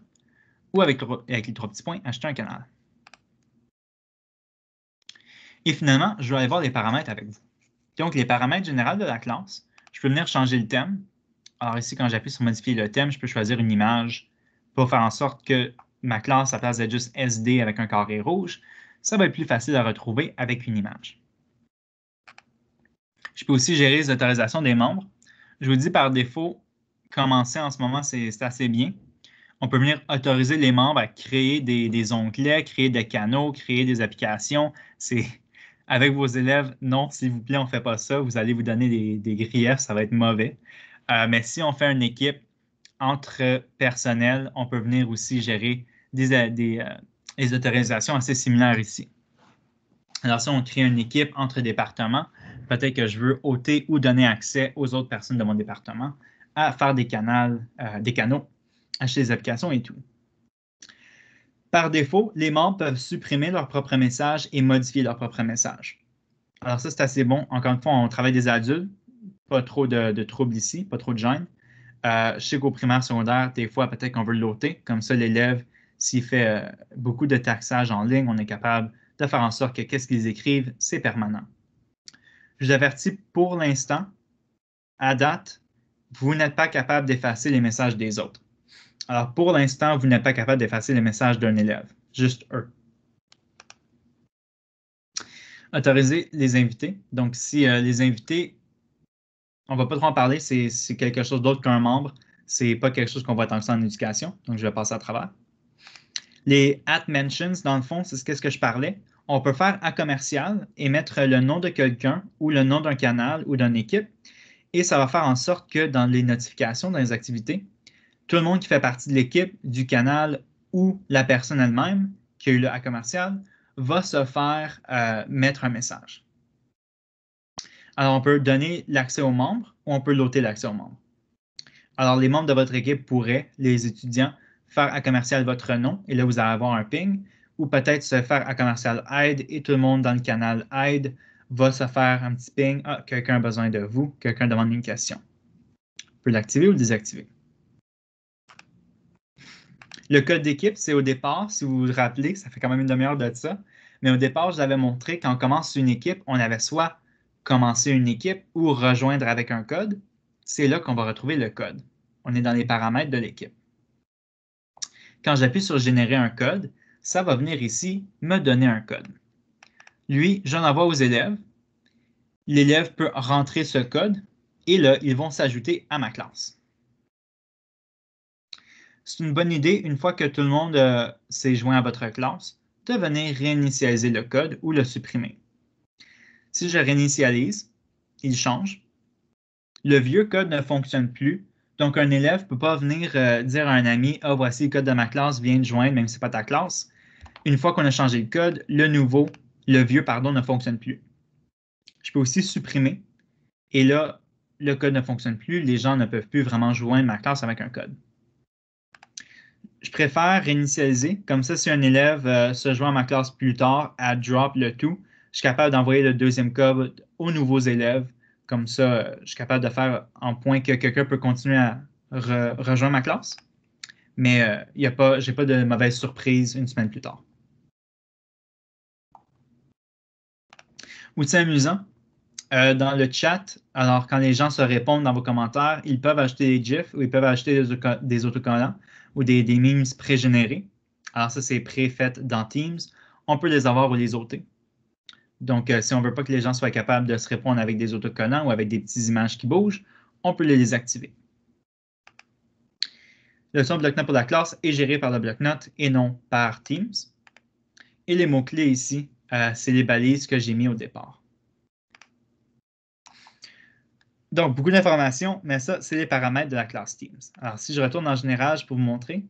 ou avec, avec les trois petits points, acheter un canal. Et finalement, je vais aller voir les paramètres avec vous. Donc, les paramètres généraux de la classe, je peux venir changer le thème, alors ici, quand j'appuie sur modifier le thème, je peux choisir une image pour faire en sorte que ma classe, à place d'être juste SD avec un carré rouge, ça va être plus facile à retrouver avec une image. Je peux aussi gérer les autorisations des membres. Je vous dis par défaut, commencer en ce moment, c'est assez bien. On peut venir autoriser les membres à créer des, onglets, créer des canaux, créer des applications. C'est avec vos élèves, non, s'il vous plaît, on ne fait pas ça. Vous allez vous donner des, des griefs, ça va être mauvais. Euh, mais si on fait une équipe entre personnels, on peut venir aussi gérer euh, euh, des, autorisations assez similaires ici. Alors, si on crée une équipe entre départements, peut-être que je veux ôter ou donner accès aux autres personnes de mon département à faire des, canals, des canaux, acheter des applications et tout. Par défaut, les membres peuvent supprimer leur propre message et modifier leur propre message. Alors ça, c'est assez bon. Encore une fois, on travaille des adultes, pas trop de, troubles ici, pas trop de gêne. Chez euh, je sais qu'au primaire, secondaire, des fois, peut-être qu'on veut l'ôter. Comme ça, l'élève, s'il fait euh, beaucoup de taxage en ligne, on est capable de faire en sorte que qu'est-ce qu'ils écrivent, c'est permanent. Je vous avertis pour l'instant, à date, vous n'êtes pas capable d'effacer les messages des autres. Alors, pour l'instant, vous n'êtes pas capable d'effacer les messages d'un élève, juste eux. Autoriser les invités. Donc, si euh, les invités on va pas trop en parler, c'est quelque chose d'autre qu'un membre. C'est pas quelque chose qu'on voit tant que ça en éducation, donc je vais passer à travers. Les at mentions, dans le fond, c'est ce, que je parlais. On peut faire à commercial et mettre le nom de quelqu'un ou le nom d'un canal ou d'une équipe. Et ça va faire en sorte que dans les notifications, dans les activités, tout le monde qui fait partie de l'équipe, du canal ou la personne elle-même qui a eu le à commercial va se faire euh, mettre un message. Alors, on peut donner l'accès aux membres ou on peut l'ôter l'accès aux membres. Alors, les membres de votre équipe pourraient, les étudiants, faire à commercial votre nom et là, vous allez avoir un ping ou peut-être se faire à commercial aide et tout le monde dans le canal aide va se faire un petit ping. Ah, quelqu'un a besoin de vous, quelqu'un demande une question. On peut l'activer ou le désactiver. Le code d'équipe, c'est au départ, si vous vous rappelez, ça fait quand même une demi-heure de ça, mais au départ, je l'avais montré quand on commence une équipe, on avait soit commencer une équipe ou rejoindre avec un code, c'est là qu'on va retrouver le code. On est dans les paramètres de l'équipe. Quand j'appuie sur Générer un code, ça va venir ici me donner un code. Lui, j'en envoie aux élèves. L'élève peut rentrer ce code et là, ils vont s'ajouter à ma classe. C'est une bonne idée, une fois que tout le monde euh, s'est joint à votre classe, de venir réinitialiser le code ou le supprimer. Si je réinitialise, il change. Le vieux code ne fonctionne plus. Donc, un élève ne peut pas venir euh, dire à un ami Ah, voici le code de ma classe, viens te joindre, même si ce n'est pas ta classe. Une fois qu'on a changé le code, le nouveau, le vieux, pardon, ne fonctionne plus. Je peux aussi supprimer. Et là, le code ne fonctionne plus. Les gens ne peuvent plus vraiment joindre ma classe avec un code. Je préfère réinitialiser. Comme ça, si un élève euh, se joint à ma classe plus tard, à drop le tout je suis capable d'envoyer le deuxième code aux nouveaux élèves. Comme ça, euh, je suis capable de faire en point que quelqu'un peut continuer à rejoindre ma classe. Mais euh, je n'ai pas de mauvaise surprise une semaine plus tard. Outil amusant. Euh, dans le chat, alors quand les gens se répondent dans vos commentaires, ils peuvent acheter des GIFs ou ils peuvent acheter des, autocollants ou des, des memes pré-générés. Alors ça, c'est pré-fait dans Teams. On peut les avoir ou les ôter. Donc, euh, si on ne veut pas que les gens soient capables de se répondre avec des autocollants ou avec des petites images qui bougent, on peut les désactiver. Le son bloc-notes pour la classe est géré par le bloc-notes et non par Teams. Et les mots-clés ici, euh, c'est les balises que j'ai mis au départ. Donc, beaucoup d'informations, mais ça, c'est les paramètres de la classe Teams. Alors, si je retourne en général, pour vous montrer.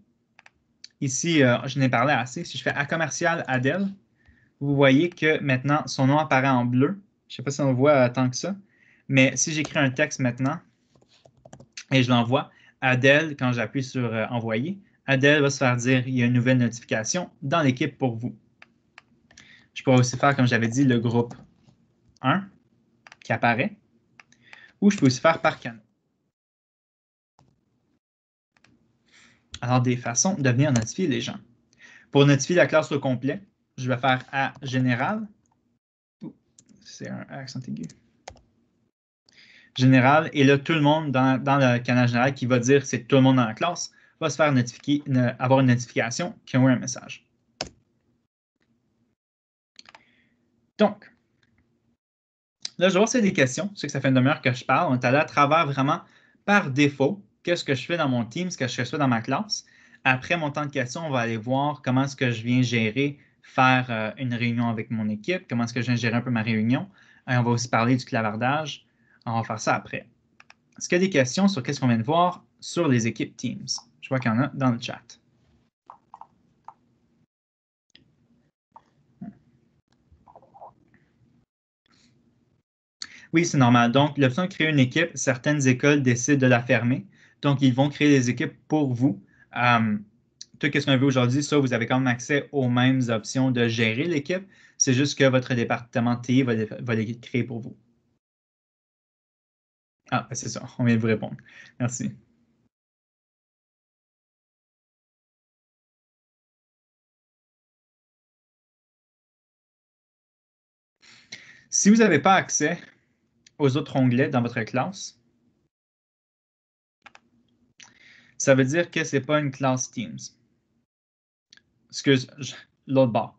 Ici, euh, je n'ai parlé assez. Si je fais A commercial, Adele vous voyez que maintenant, son nom apparaît en bleu. Je ne sais pas si on le voit euh, tant que ça. Mais si j'écris un texte maintenant et je l'envoie, Adèle, quand j'appuie sur euh, Envoyer, Adèle va se faire dire il y a une nouvelle notification dans l'équipe pour vous. Je pourrais aussi faire, comme j'avais dit, le groupe 1 qui apparaît, ou je peux aussi faire par canal. Alors, des façons de venir notifier les gens. Pour notifier la classe au complet, je vais faire à général. C'est un accent aigu. Général. Et là, tout le monde dans, le canal général qui va dire c'est tout le monde dans la classe va se faire notifier, avoir une notification qui a un message. Donc, là, je vais voir des questions. c'est que ça fait une demi-heure que je parle. On est allé à travers vraiment par défaut qu'est-ce que je fais dans mon team, ce que je fais dans ma classe. Après mon temps de questions, on va aller voir comment est-ce que je viens gérer faire euh, une réunion avec mon équipe, comment est-ce que géré un peu ma réunion. on va aussi parler du clavardage. On va faire ça après. Est-ce qu'il y a des questions sur qu'est-ce qu'on vient de voir sur les équipes Teams? Je vois qu'il y en a dans le chat. Oui, c'est normal. Donc, l'option de créer une équipe, certaines écoles décident de la fermer. Donc, ils vont créer des équipes pour vous. Euh, tout ce qu'on a vu aujourd'hui, ça, vous avez quand même accès aux mêmes options de gérer l'équipe. C'est juste que votre département TI va, va les créer pour vous. Ah, ben, c'est ça, on vient de vous répondre. Merci. Si vous n'avez pas accès aux autres onglets dans votre classe, ça veut dire que ce n'est pas une classe Teams excuse, l'autre bord.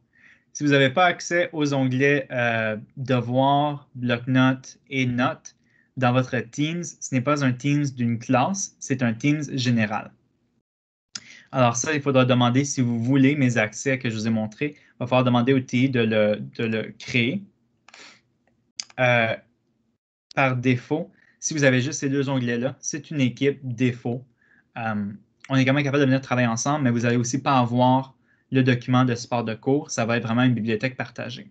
Si vous n'avez pas accès aux onglets euh, Devoirs, bloc-notes et mhm. Notes dans votre Teams, ce n'est pas un Teams d'une classe, c'est un Teams général. Alors ça, il faudra demander si vous voulez mes accès que je vous ai montrés. Il va falloir demander au TI de le, créer. Euh, par défaut, si vous avez juste ces deux onglets-là, c'est une équipe défaut. Euh, on est quand même capable de venir travailler ensemble, mais vous n'allez aussi pas avoir le document de support de cours. Ça va être vraiment une bibliothèque partagée.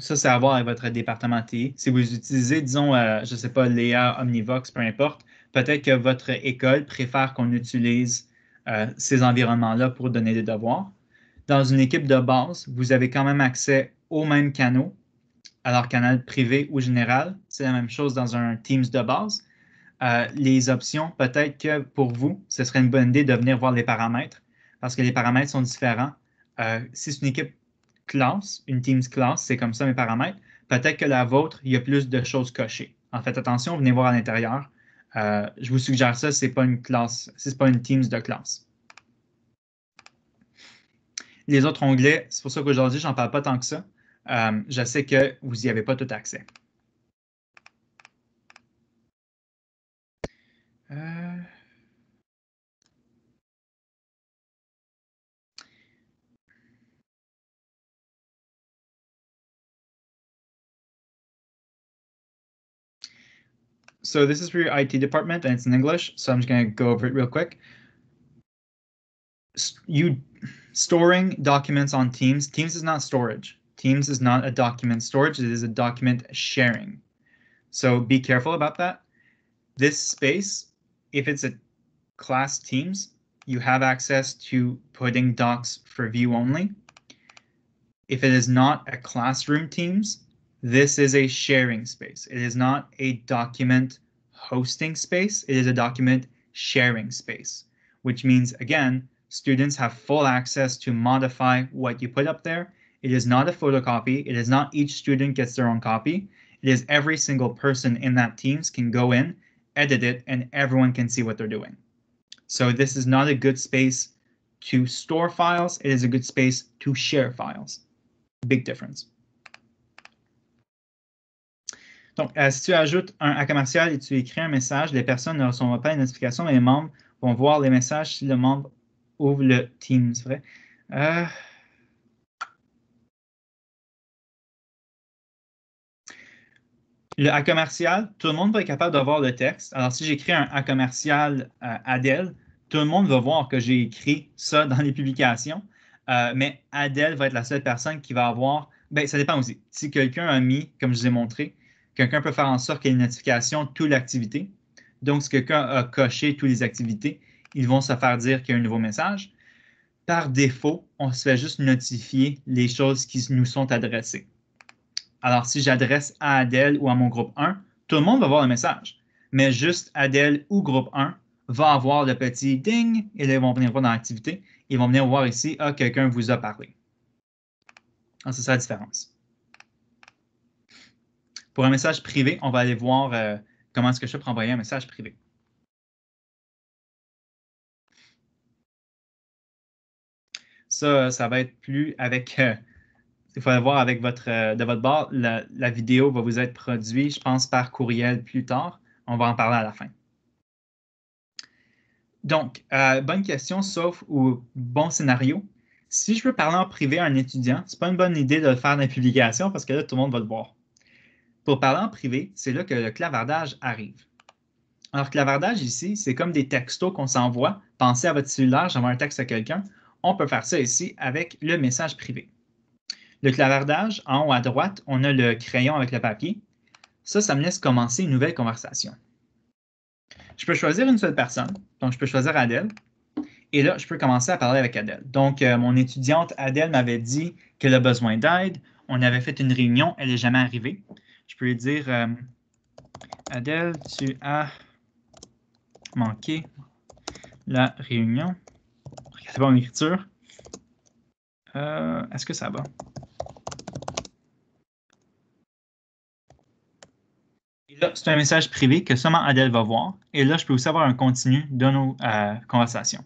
Ça, c'est à voir avec votre département TI. Si vous utilisez, disons, euh, je ne sais pas, Léa, Omnivox, peu importe, peut-être que votre école préfère qu'on utilise euh, ces environnements-là pour donner des devoirs. Dans une équipe de base, vous avez quand même accès aux mêmes canaux, alors canal privé ou général. C'est la même chose dans un Teams de base, euh, les options, peut-être que pour vous, ce serait une bonne idée de venir voir les paramètres parce que les paramètres sont différents. Euh, si c'est une équipe classe, une Teams classe, c'est comme ça mes paramètres, peut-être que la vôtre, il y a plus de choses cochées. En fait, attention, venez voir à l'intérieur. Euh, je vous suggère ça, ce n'est pas une classe, c'est pas une Teams de classe. Les autres onglets, c'est pour ça qu'aujourd'hui, n'en parle pas tant que ça. je sais que vous n'y avez pas tout accès. Uh, so this is for your IT department and it's in English, so I'm just going to go over it real quick. You storing documents on Teams. Teams is not storage. Teams is not a document storage. It is a document sharing. So be careful about that. This space if it's a class teams, you have access to putting docs for view only. If it is not a classroom teams, this is a sharing space. It is not a document hosting space. It is a document sharing space, which means, again, students have full access to modify what you put up there. It is not a photocopy. It is not each student gets their own copy. It is every single person in that teams can go in edit it, and everyone can see what they're doing. So this is not a good space to store files. It is a good space to share files. Big difference. Donc, si tu ajoutes un commercial et tu écris un message, les personnes ne recevront pas une notification, mais les membres vont voir les messages si le membre ouvre le Teams, vrai? Euh, Le A commercial, tout le monde va être capable de voir le texte. Alors, si j'écris un A commercial euh, Adèle, tout le monde va voir que j'ai écrit ça dans les publications, euh, mais Adèle va être la seule personne qui va avoir. Bien, ça dépend aussi. Si quelqu'un a mis, comme je vous ai montré, quelqu'un peut faire en sorte qu'il y ait une notification de toute l'activité. Donc, si quelqu'un a coché toutes les activités, ils vont se faire dire qu'il y a un nouveau message. Par défaut, on se fait juste notifier les choses qui nous sont adressées. Alors, si j'adresse à Adèle ou à mon groupe 1, tout le monde va voir le message. Mais juste Adèle ou groupe 1 va avoir le petit ding et ils vont venir voir dans l'activité. Ils vont venir voir ici, ah, quelqu'un vous a parlé. Ah, c'est ça la différence. Pour un message privé, on va aller voir euh, comment est-ce que je peux envoyer un message privé. Ça, ça va être plus avec euh, il faut voir avec votre, euh, de votre bord, la, vidéo va vous être produite, je pense, par courriel plus tard. On va en parler à la fin. Donc, euh, bonne question, sauf ou bon scénario. Si je veux parler en privé à un étudiant, ce n'est pas une bonne idée de le faire dans la publication parce que là, tout le monde va le voir. Pour parler en privé, c'est là que le clavardage arrive. Alors, clavardage ici, c'est comme des textos qu'on s'envoie. Pensez à votre cellulaire, j'envoie un texte à quelqu'un. On peut faire ça ici avec le message privé. Le clavardage, en haut à droite, on a le crayon avec le papier. Ça, ça me laisse commencer une nouvelle conversation. Je peux choisir une seule personne, donc je peux choisir Adèle. Et là, je peux commencer à parler avec Adèle. Donc, euh, mon étudiante Adèle m'avait dit qu'elle a besoin d'aide. On avait fait une réunion, elle n'est jamais arrivée. Je peux lui dire, euh, Adèle, tu as manqué la réunion. Regardez pas mon écriture. Euh, est-ce que ça va? c'est un message privé que seulement Adèle va voir. Et là, je peux aussi avoir un continu de nos euh, conversations.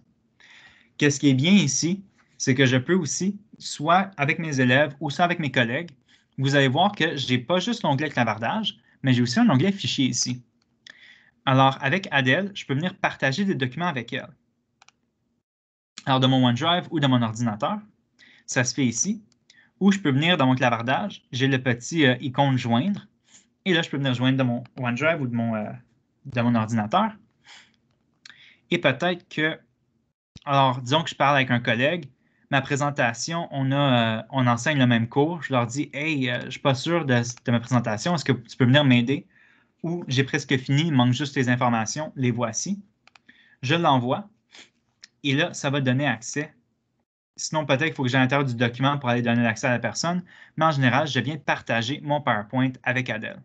Qu'est-ce qui est bien ici, c'est que je peux aussi, soit avec mes élèves ou soit avec mes collègues, vous allez voir que je n'ai pas juste l'onglet clavardage, mais j'ai aussi un onglet fichier ici. Alors, avec Adèle, je peux venir partager des documents avec elle. Alors, de mon OneDrive ou de mon ordinateur, ça se fait ici. Ou je peux venir dans mon clavardage, j'ai le petit euh, icône joindre et là, je peux venir joindre de mon OneDrive ou de mon, euh, de mon ordinateur. Et peut-être que, alors, disons que je parle avec un collègue, ma présentation, on, a, euh, on enseigne le même cours. Je leur dis Hey, euh, je ne suis pas sûr de, ma présentation, est-ce que tu peux venir m'aider Ou j'ai presque fini, il manque juste les informations, les voici. Je l'envoie et là, ça va donner accès. Sinon, peut-être qu'il faut que j'aille du document pour aller donner l'accès à la personne, mais en général, je viens partager mon PowerPoint avec Adèle.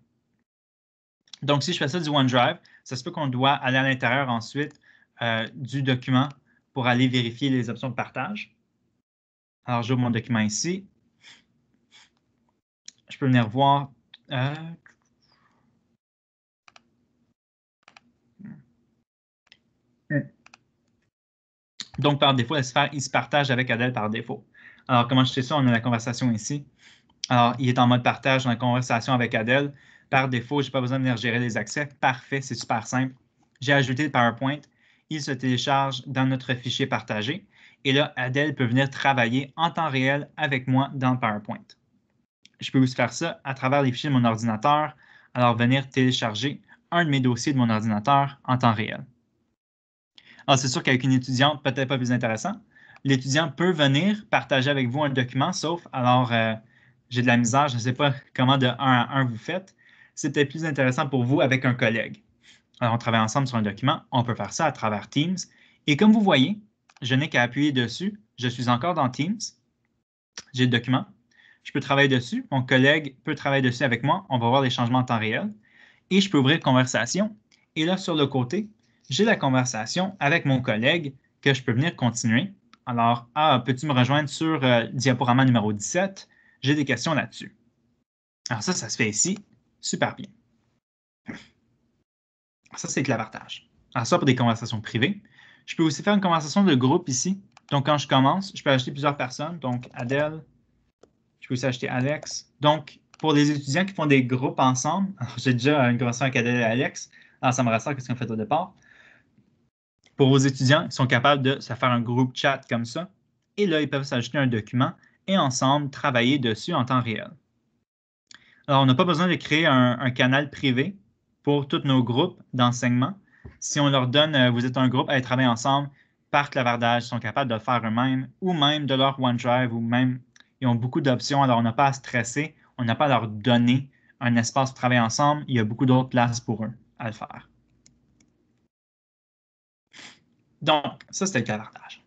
Donc, si je fais ça du OneDrive, ça se peut qu'on doit aller à l'intérieur ensuite euh, du document pour aller vérifier les options de partage. Alors, j'ouvre mon document ici. Je peux venir voir. Euh, hmm. Donc, par défaut, il se partage avec Adèle par défaut. Alors, comment je fais ça? On a la conversation ici. Alors, il est en mode partage dans la conversation avec Adèle. Par défaut, je n'ai pas besoin de venir gérer les accès. Parfait, c'est super simple. J'ai ajouté le PowerPoint. Il se télécharge dans notre fichier partagé. Et là, Adèle peut venir travailler en temps réel avec moi dans le PowerPoint. Je peux aussi faire ça à travers les fichiers de mon ordinateur. Alors, venir télécharger un de mes dossiers de mon ordinateur en temps réel. Alors, c'est sûr qu'avec une étudiante, peut-être pas plus intéressant. L'étudiant peut venir partager avec vous un document, sauf, alors, euh, j'ai de la misère, je ne sais pas comment de un à un vous faites, c'était plus intéressant pour vous avec un collègue. Alors, on travaille ensemble sur un document, on peut faire ça à travers Teams. Et comme vous voyez, je n'ai qu'à appuyer dessus, je suis encore dans Teams, j'ai le document, je peux travailler dessus, mon collègue peut travailler dessus avec moi, on va voir les changements en temps réel, et je peux ouvrir conversation. Et là, sur le côté, j'ai la conversation avec mon collègue que je peux venir continuer. Alors, ah, peux-tu me rejoindre sur euh, diaporama numéro 17? J'ai des questions là-dessus. Alors ça, ça se fait ici super bien. Ça, c'est partage. Alors ça, pour des conversations privées. Je peux aussi faire une conversation de groupe ici. Donc, quand je commence, je peux acheter plusieurs personnes. Donc, Adèle, je peux aussi acheter Alex. Donc, pour les étudiants qui font des groupes ensemble, j'ai déjà une conversation avec Adèle et Alex. Alors, ah, ça me rassure qu'est-ce qu'on fait au départ. Pour vos étudiants, ils sont capables de se faire un groupe chat comme ça. Et là, ils peuvent s'ajouter un document et ensemble travailler dessus en temps réel. Alors, on n'a pas besoin de créer un, canal privé pour tous nos groupes d'enseignement. Si on leur donne, euh, vous êtes un groupe, allez travailler ensemble, par clavardage, ils sont capables de le faire eux-mêmes, ou même de leur OneDrive, ou même, ils ont beaucoup d'options, alors on n'a pas à stresser, on n'a pas à leur donner un espace pour travailler ensemble, il y a beaucoup d'autres places pour eux à le faire. Donc, ça, c'était le clavardage.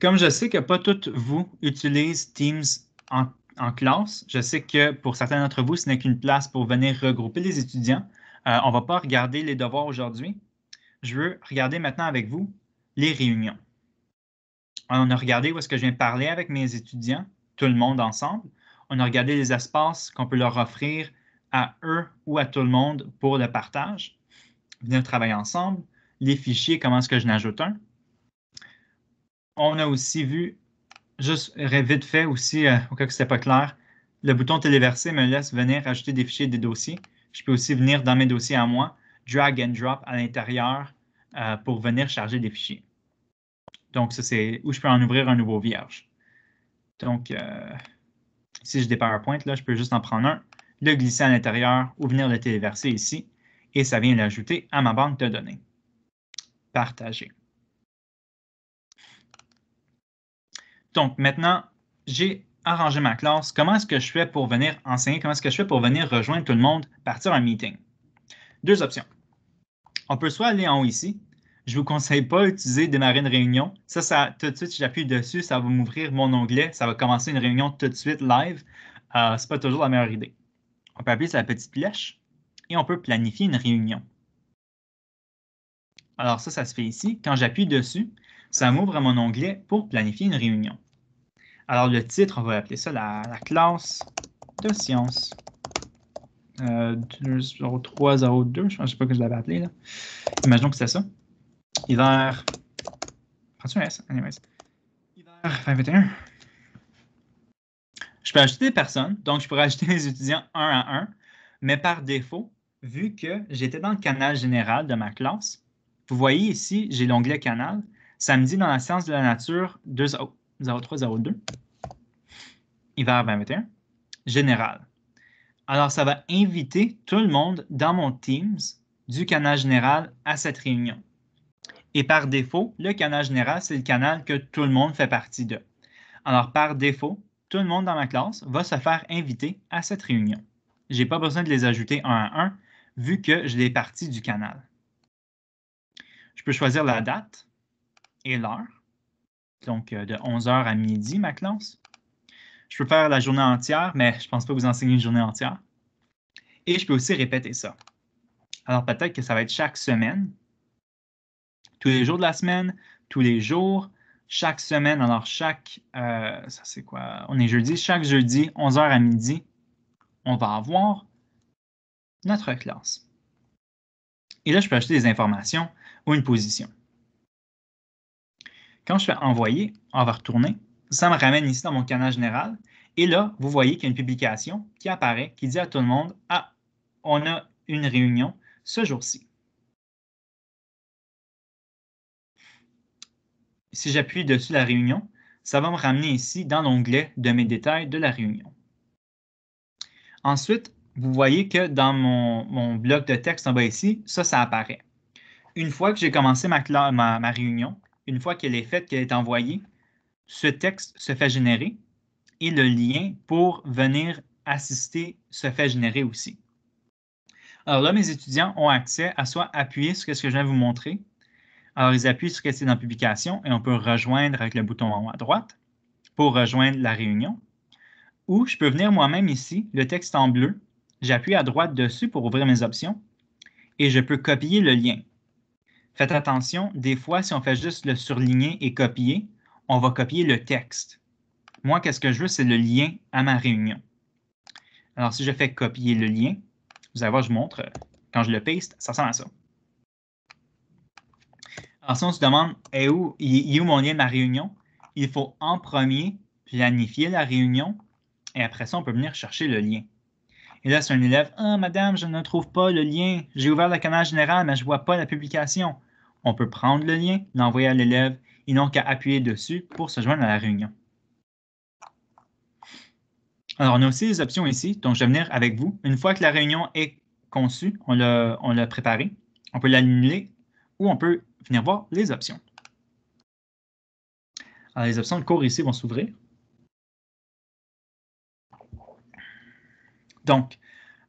Comme je sais que pas toutes vous utilisent Teams en en classe. Je sais que pour certains d'entre vous, ce n'est qu'une place pour venir regrouper les étudiants. Euh, on ne va pas regarder les devoirs aujourd'hui. Je veux regarder maintenant avec vous les réunions. On a regardé où est-ce que je viens parler avec mes étudiants, tout le monde ensemble. On a regardé les espaces qu'on peut leur offrir à eux ou à tout le monde pour le partage. Venir travailler ensemble. Les fichiers, comment est-ce que je n'ajoute un. On a aussi vu juste vite fait aussi, euh, au cas que ce pas clair, le bouton téléverser me laisse venir ajouter des fichiers et des dossiers. Je peux aussi venir dans mes dossiers à moi, drag and drop à l'intérieur euh, pour venir charger des fichiers. Donc, ça, c'est où je peux en ouvrir un nouveau vierge. Donc, euh, si j'ai des PowerPoint, là, je peux juste en prendre un, le glisser à l'intérieur ou venir le téléverser ici, et ça vient l'ajouter à ma banque de données. Partager. Donc maintenant, j'ai arrangé ma classe. Comment est-ce que je fais pour venir enseigner? Comment est-ce que je fais pour venir rejoindre tout le monde, partir un meeting? Deux options. On peut soit aller en haut ici. Je ne vous conseille pas d'utiliser démarrer une réunion. Ça, ça tout de suite, si j'appuie dessus, ça va m'ouvrir mon onglet. Ça va commencer une réunion tout de suite live. Euh, Ce n'est pas toujours la meilleure idée. On peut appuyer sur la petite flèche et on peut planifier une réunion. Alors ça, ça se fait ici. Quand j'appuie dessus, ça m'ouvre mon onglet pour planifier une réunion. Alors, le titre, on va appeler ça la, classe de sciences. Euh, 0302, je ne sais pas que je l'avais appelé. Là. Imaginons que c'est ça. Hiver. Prends-tu un S? Hiver Je peux ajouter des personnes, donc je pourrais ajouter les étudiants un à un, mais par défaut, vu que j'étais dans le canal général de ma classe, vous voyez ici, j'ai l'onglet canal, ça me dit dans la science de la nature deux autres 0302, Hiver 2021. Général. Alors, ça va inviter tout le monde dans mon Teams du canal général à cette réunion. Et par défaut, le canal général, c'est le canal que tout le monde fait partie de. Alors, par défaut, tout le monde dans ma classe va se faire inviter à cette réunion. Je n'ai pas besoin de les ajouter un à un, vu que je les partis du canal. Je peux choisir la date et l'heure donc euh, de 11h à midi, ma classe. Je peux faire la journée entière, mais je ne pense pas vous enseigner une journée entière. Et je peux aussi répéter ça. Alors peut-être que ça va être chaque semaine, tous les jours de la semaine, tous les jours, chaque semaine. Alors chaque, euh, ça c'est quoi? On est jeudi, chaque jeudi, 11h à midi, on va avoir notre classe. Et là, je peux acheter des informations ou une position. Quand je fais envoyer, on va retourner. Ça me ramène ici dans mon canal général. Et là, vous voyez qu'il y a une publication qui apparaît, qui dit à tout le monde, ah, on a une réunion ce jour-ci. Si j'appuie dessus la réunion, ça va me ramener ici dans l'onglet de mes détails de la réunion. Ensuite, vous voyez que dans mon, bloc de texte en bas ici, ça, ça apparaît. Une fois que j'ai commencé ma, ma réunion, une fois qu'elle est faite, qu'elle est envoyée, ce texte se fait générer et le lien pour venir assister se fait générer aussi. Alors là, mes étudiants ont accès à soit appuyer sur ce que je viens de vous montrer. Alors, ils appuient sur ce que c'est dans publication et on peut rejoindre avec le bouton en haut à droite pour rejoindre la réunion. Ou je peux venir moi-même ici, le texte en bleu, j'appuie à droite dessus pour ouvrir mes options et je peux copier le lien faites attention, des fois, si on fait juste le surligner et copier, on va copier le texte. Moi, qu'est-ce que je veux, c'est le lien à ma réunion. Alors, si je fais copier le lien, vous allez voir, je montre, quand je le paste, ça ressemble à ça. Alors, si on se demande, est eh, où, il est où mon lien de ma réunion? Il faut en premier planifier la réunion et après ça, on peut venir chercher le lien. Et là, c'est un élève, « Ah, madame, je ne trouve pas le lien. J'ai ouvert la canal générale, mais je ne vois pas la publication. » on peut prendre le lien, l'envoyer à l'élève et n'ont qu'à appuyer dessus pour se joindre à la réunion. Alors, on a aussi les options ici, donc je vais venir avec vous. Une fois que la réunion est conçue, on l'a préparée, on peut l'annuler ou on peut venir voir les options. Alors, les options de cours ici vont s'ouvrir. Donc,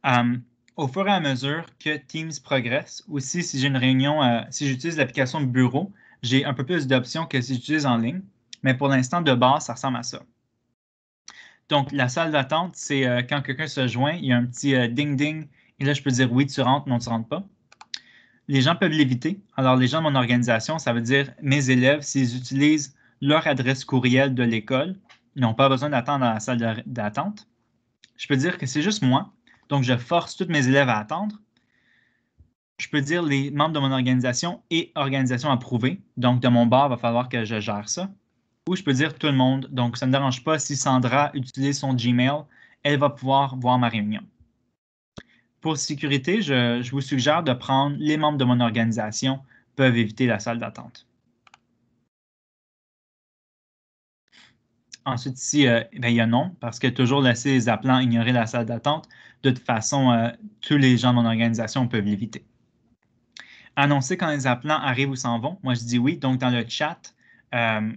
euh, au fur et à mesure que Teams progresse, aussi si j'ai une réunion, euh, si j'utilise l'application de bureau, j'ai un peu plus d'options que si j'utilise en ligne. Mais pour l'instant, de base, ça ressemble à ça. Donc, la salle d'attente, c'est euh, quand quelqu'un se joint, il y a un petit euh, ding-ding. et là, je peux dire oui, tu rentres, non, tu ne rentres pas. Les gens peuvent l'éviter. Alors, les gens de mon organisation, ça veut dire mes élèves, s'ils utilisent leur adresse courriel de l'école, ils n'ont pas besoin d'attendre dans la salle d'attente. Je peux dire que c'est juste moi donc, je force tous mes élèves à attendre. Je peux dire les membres de mon organisation et organisation approuvée. Donc, de mon bord, il va falloir que je gère ça. Ou je peux dire tout le monde. Donc, ça ne me dérange pas si Sandra utilise son Gmail, elle va pouvoir voir ma réunion. Pour sécurité, je, vous suggère de prendre les membres de mon organisation peuvent éviter la salle d'attente. Ensuite, ici, euh, ben, il y a non, parce que toujours laisser les appelants ignorer la salle d'attente, de toute façon, euh, tous les gens de mon organisation peuvent l'éviter. Annoncer quand les appelants arrivent ou s'en vont. Moi, je dis oui. Donc, dans le chat, euh,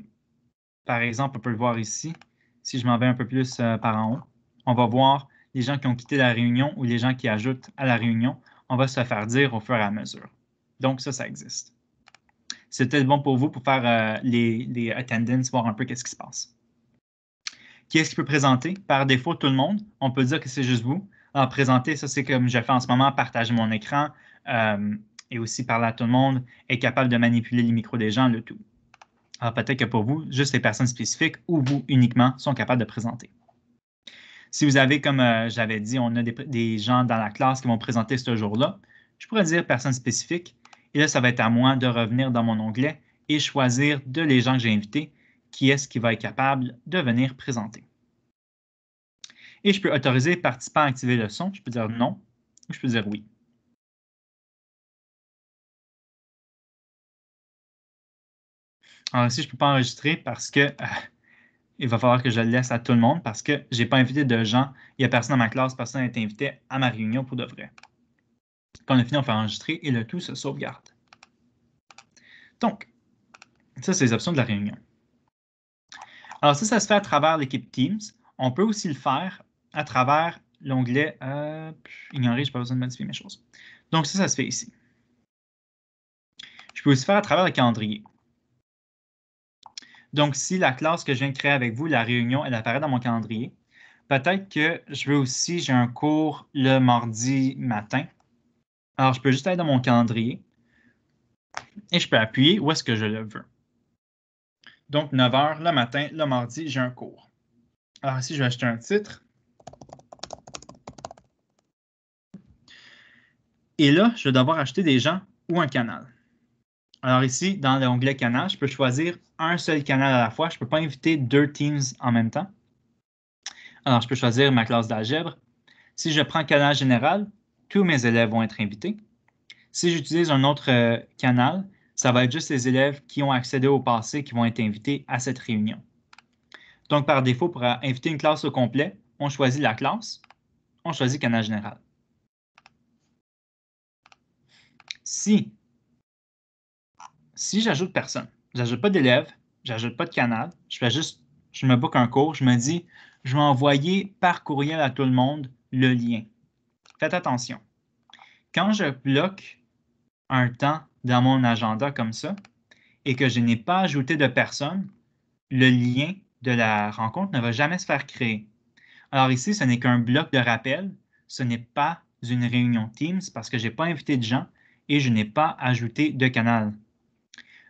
par exemple, on peut le voir ici. Si je m'en vais un peu plus euh, par en haut, on va voir les gens qui ont quitté la réunion ou les gens qui ajoutent à la réunion. On va se faire dire au fur et à mesure. Donc, ça, ça existe. C'est peut-être bon pour vous pour faire les, les voir un peu qu'est-ce qui se passe qui est-ce qui peut présenter? Par défaut, tout le monde. On peut dire que c'est juste vous à présenter. Ça, c'est comme je fais en ce moment, partager mon écran euh, et aussi parler à tout le monde, est capable de manipuler les micros des gens, le tout. Alors peut-être que pour vous, juste les personnes spécifiques ou vous uniquement sont capables de présenter. Si vous avez, comme euh, j'avais dit, on a des, gens dans la classe qui vont présenter ce jour-là, je pourrais dire personnes spécifiques. Et là, ça va être à moi de revenir dans mon onglet et choisir de les gens que j'ai invités qui est-ce qui va être capable de venir présenter. Et je peux autoriser les participants à activer le son. Je peux dire non ou je peux dire oui. Alors ici, je ne peux pas enregistrer parce que euh, il va falloir que je le laisse à tout le monde parce que je n'ai pas invité de gens. Il n'y a personne dans ma classe, personne n'a été invité à ma réunion pour de vrai. Quand on a fini, on fait enregistrer et le tout se sauvegarde. Donc, ça, c'est les options de la réunion. Alors si ça se fait à travers l'équipe Teams. On peut aussi le faire à travers l'onglet euh, Ignorer, je n'ai pas besoin de modifier mes choses. Donc ça, ça se fait ici. Je peux aussi faire à travers le calendrier. Donc, si la classe que je viens de créer avec vous, la réunion, elle apparaît dans mon calendrier, peut-être que je veux aussi, j'ai un cours le mardi matin. Alors, je peux juste aller dans mon calendrier et je peux appuyer où est-ce que je le veux. Donc, 9 h le matin, le mardi, j'ai un cours. Alors si je vais acheter un titre. Et là, je vais devoir acheter des gens ou un canal. Alors ici, dans l'onglet canal, je peux choisir un seul canal à la fois. Je ne peux pas inviter deux teams en même temps. Alors, je peux choisir ma classe d'algèbre. Si je prends canal général, tous mes élèves vont être invités. Si j'utilise un autre euh, canal, ça va être juste les élèves qui ont accédé au passé qui vont être invités à cette réunion. Donc, par défaut, pour inviter une classe au complet, on choisit la classe, on choisit canal général. si, si j'ajoute personne, j'ajoute pas d'élèves, j'ajoute pas de canal, je fais juste, je me book un cours, je me dis, je vais envoyer par courriel à tout le monde le lien. Faites attention. Quand je bloque un temps dans mon agenda comme ça et que je n'ai pas ajouté de personne, le lien de la rencontre ne va jamais se faire créer. Alors ici, ce n'est qu'un bloc de rappel, ce n'est pas une réunion Teams parce que je n'ai pas invité de gens, et je n'ai pas ajouté de canal.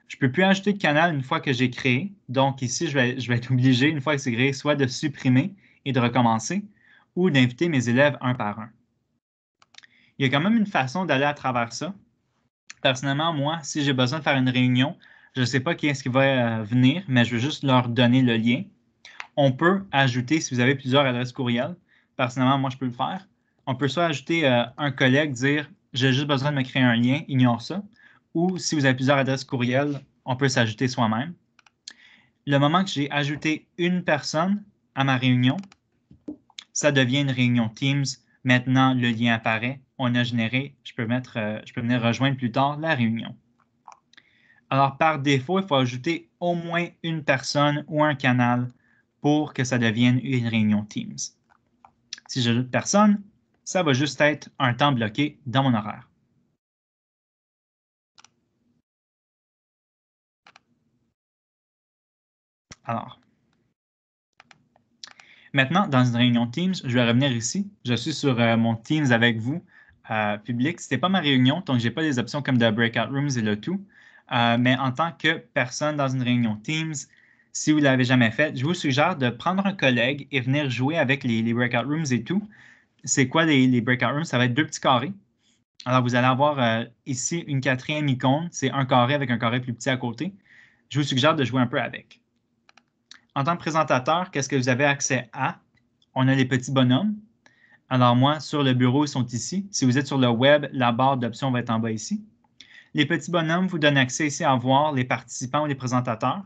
Je ne peux plus ajouter de canal une fois que j'ai créé. Donc ici, je vais, être obligé, une fois que c'est créé, soit de supprimer et de recommencer ou d'inviter mes élèves un par un. Il y a quand même une façon d'aller à travers ça. Personnellement, moi, si j'ai besoin de faire une réunion, je ne sais pas qui est-ce qui va euh, venir, mais je veux juste leur donner le lien. On peut ajouter, si vous avez plusieurs adresses courriel, personnellement, moi, je peux le faire. On peut soit ajouter euh, un collègue, dire j'ai juste besoin de me créer un lien, ignore ça. Ou si vous avez plusieurs adresses courriel, on peut s'ajouter soi-même. Le moment que j'ai ajouté une personne à ma réunion, ça devient une réunion Teams. Maintenant, le lien apparaît, on a généré, je peux, mettre, euh, je peux venir rejoindre plus tard la réunion. Alors, par défaut, il faut ajouter au moins une personne ou un canal pour que ça devienne une réunion Teams. Si j'ajoute personne, ça va juste être un temps bloqué dans mon horaire. Alors, maintenant, dans une réunion Teams, je vais revenir ici. Je suis sur euh, mon Teams avec vous, euh, public. Ce n'est pas ma réunion, donc je n'ai pas des options comme de Breakout Rooms et le tout. Euh, mais en tant que personne dans une réunion Teams, si vous ne l'avez jamais fait, je vous suggère de prendre un collègue et venir jouer avec les, les Breakout Rooms et tout c'est quoi les, breakout rooms? Ça va être deux petits carrés. Alors, vous allez avoir euh, ici une quatrième icône. C'est un carré avec un carré plus petit à côté. Je vous suggère de jouer un peu avec. En tant que présentateur, qu'est-ce que vous avez accès à? On a les petits bonhommes. Alors, moi, sur le bureau, ils sont ici. Si vous êtes sur le web, la barre d'options va être en bas ici. Les petits bonhommes vous donnent accès ici à voir les participants ou les présentateurs.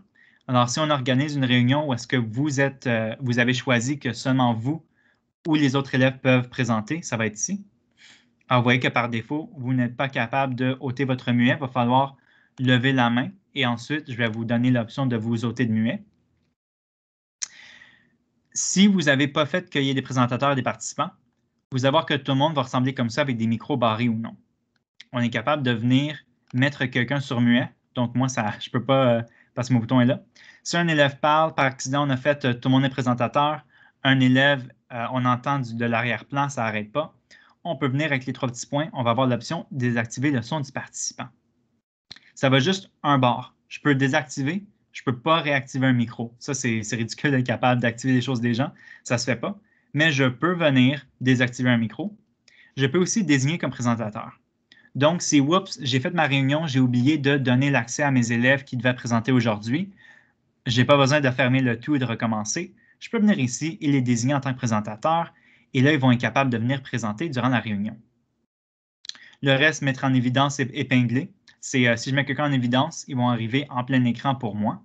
Alors, si on organise une réunion où est-ce que vous, êtes, euh, vous avez choisi que seulement vous où les autres élèves peuvent présenter, ça va être ici. Alors, vous voyez que par défaut, vous n'êtes pas capable de ôter votre muet. Il va falloir lever la main et ensuite, je vais vous donner l'option de vous ôter de muet. Si vous n'avez pas fait qu'il y ait des présentateurs et des participants, vous allez voir que tout le monde va ressembler comme ça avec des micros barrés ou non. On est capable de venir mettre quelqu'un sur muet. Donc, moi, ça, je ne peux pas, euh, parce que mon bouton est là. Si un élève parle, par accident, on a fait euh, tout le monde est présentateur, un élève euh, on entend de l'arrière-plan, ça n'arrête pas. On peut venir avec les trois petits points, on va avoir l'option désactiver le son du participant. Ça va juste un bar. Je peux désactiver, je ne peux pas réactiver un micro. Ça, c'est ridicule d'être capable d'activer les choses des gens, ça ne se fait pas. Mais je peux venir désactiver un micro. Je peux aussi désigner comme présentateur. Donc, si, oups, j'ai fait ma réunion, j'ai oublié de donner l'accès à mes élèves qui devaient présenter aujourd'hui, je n'ai pas besoin de fermer le tout et de recommencer je peux venir ici et les désigner en tant que présentateur, et là, ils vont être capables de venir présenter durant la réunion. Le reste, mettre en évidence et épingler. C'est euh, si je mets quelqu'un en évidence, ils vont arriver en plein écran pour moi.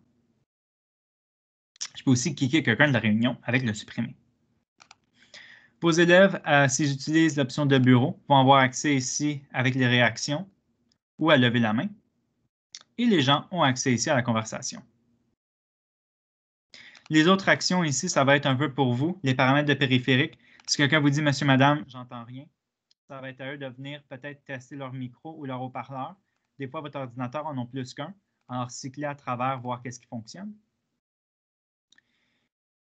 Je peux aussi cliquer quelqu'un de la réunion avec le supprimer. Vos élèves, euh, s'ils utilisent l'option de bureau, vont avoir accès ici avec les réactions ou à lever la main. Et les gens ont accès ici à la conversation. Les autres actions ici, ça va être un peu pour vous, les paramètres de périphérique. Si quelqu'un vous dit, monsieur, madame, j'entends rien, ça va être à eux de venir peut-être tester leur micro ou leur haut-parleur. Des fois, votre ordinateur en a plus qu'un. Alors, cycler à travers, voir qu'est-ce qui fonctionne.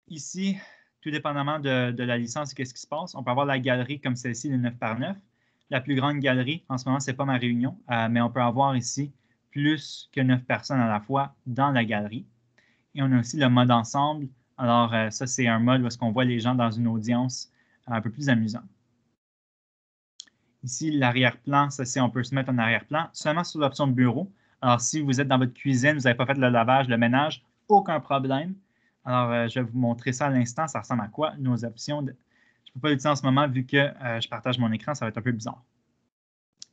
Ici, tout dépendamment de, la licence et qu'est-ce qui se passe, on peut avoir la galerie comme celle-ci, le 9 par 9. La plus grande galerie, en ce moment, ce n'est pas ma réunion, euh, mais on peut avoir ici plus que 9 personnes à la fois dans la galerie. Et on a aussi le mode ensemble. Alors, euh, ça, c'est un mode où est-ce qu'on voit les gens dans une audience euh, un peu plus amusant. Ici, l'arrière-plan, ça c'est, on peut se mettre en arrière-plan seulement sur l'option bureau. Alors, si vous êtes dans votre cuisine, vous n'avez pas fait le lavage, le ménage, aucun problème. Alors, euh, je vais vous montrer ça à l'instant. Ça ressemble à quoi, nos options. Je ne peux pas l'utiliser en ce moment vu que je partage mon écran. Ça va être un peu bizarre.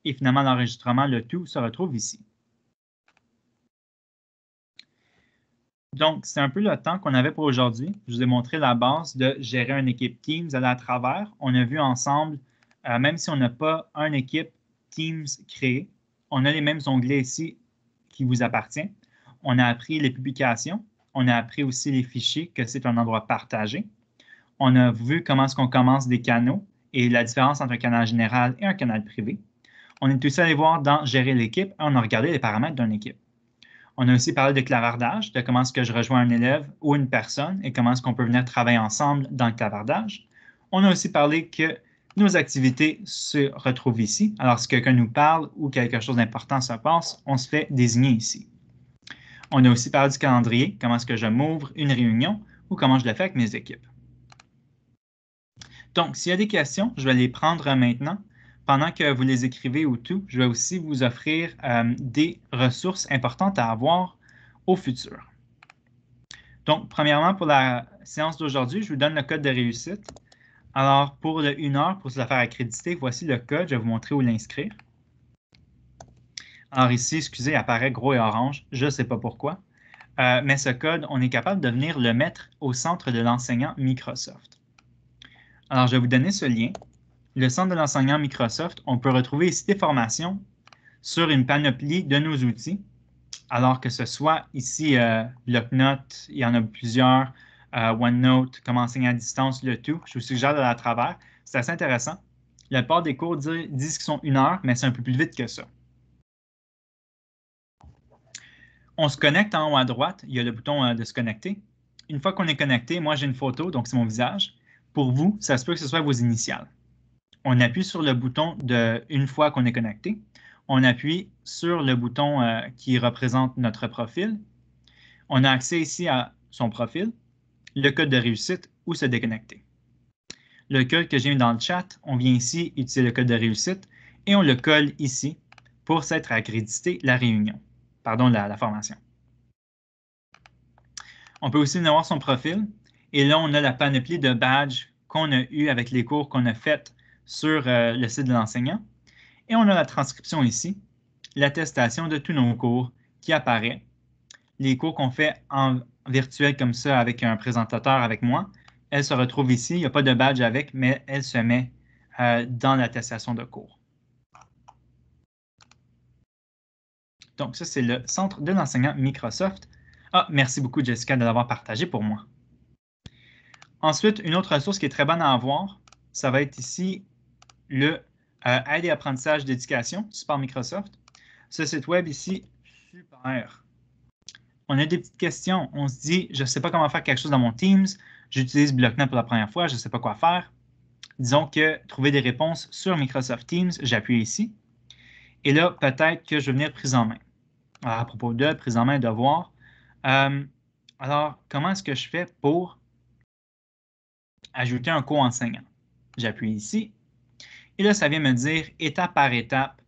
Et finalement, l'enregistrement, le tout se retrouve ici. Donc, c'est un peu le temps qu'on avait pour aujourd'hui. Je vous ai montré la base de gérer une équipe Teams, à à travers. On a vu ensemble, euh, même si on n'a pas une équipe Teams créée, on a les mêmes onglets ici qui vous appartiennent. On a appris les publications. On a appris aussi les fichiers, que c'est un endroit partagé. On a vu comment est-ce qu'on commence des canaux et la différence entre un canal général et un canal privé. On est tous allé voir dans Gérer l'équipe, on a regardé les paramètres d'une équipe. On a aussi parlé de clavardage, de comment est-ce que je rejoins un élève ou une personne et comment est-ce qu'on peut venir travailler ensemble dans le clavardage. On a aussi parlé que nos activités se retrouvent ici. Alors, si quelqu'un nous parle ou quelque chose d'important se passe, on se fait désigner ici. On a aussi parlé du calendrier, comment est-ce que je m'ouvre une réunion ou comment je le fais avec mes équipes. Donc, s'il y a des questions, je vais les prendre maintenant pendant que vous les écrivez ou tout, je vais aussi vous offrir euh, des ressources importantes à avoir au futur. Donc, premièrement, pour la séance d'aujourd'hui, je vous donne le code de réussite. Alors, pour le heure, pour se la faire accréditer, voici le code. Je vais vous montrer où l'inscrire. Alors ici, excusez, apparaît gros et orange. Je ne sais pas pourquoi. Euh, mais ce code, on est capable de venir le mettre au centre de l'enseignant Microsoft. Alors, je vais vous donner ce lien le Centre de l'enseignant Microsoft, on peut retrouver ici des formations sur une panoplie de nos outils, alors que ce soit ici euh, il y en a plusieurs, euh, OneNote, comment enseigner à distance, le tout. Je vous suggère de la travers. C'est assez intéressant. La part des cours disent qu'ils sont une heure, mais c'est un peu plus vite que ça. On se connecte en haut à droite. Il y a le bouton euh, de se connecter. Une fois qu'on est connecté, moi j'ai une photo, donc c'est mon visage. Pour vous, ça se peut que ce soit vos initiales on appuie sur le bouton de une fois qu'on est connecté. On appuie sur le bouton euh, qui représente notre profil. On a accès ici à son profil, le code de réussite ou se déconnecter. Le code que j'ai mis dans le chat, on vient ici utiliser le code de réussite et on le colle ici pour s'être accrédité la réunion, pardon, la, formation. On peut aussi voir son profil et là, on a la panoplie de badges qu'on a eu avec les cours qu'on a fait sur euh, le site de l'enseignant. Et on a la transcription ici, l'attestation de tous nos cours qui apparaît. Les cours qu'on fait en virtuel comme ça avec un présentateur avec moi, elle se retrouve ici. Il n'y a pas de badge avec, mais elle se met euh, dans l'attestation de cours. Donc, ça, c'est le centre de l'enseignant Microsoft. Ah, merci beaucoup, Jessica, de l'avoir partagé pour moi. Ensuite, une autre ressource qui est très bonne à avoir, ça va être ici le euh, Aide et apprentissage d'éducation, support Microsoft. Ce site web ici, super. On a des petites questions. On se dit, je ne sais pas comment faire quelque chose dans mon Teams. J'utilise BlockNet pour la première fois, je ne sais pas quoi faire. Disons que trouver des réponses sur Microsoft Teams, j'appuie ici. Et là, peut-être que je vais venir prise en main. à propos de prise en main, devoir. Euh, alors, comment est-ce que je fais pour ajouter un co-enseignant? J'appuie ici et là, ça vient me dire étape par étape,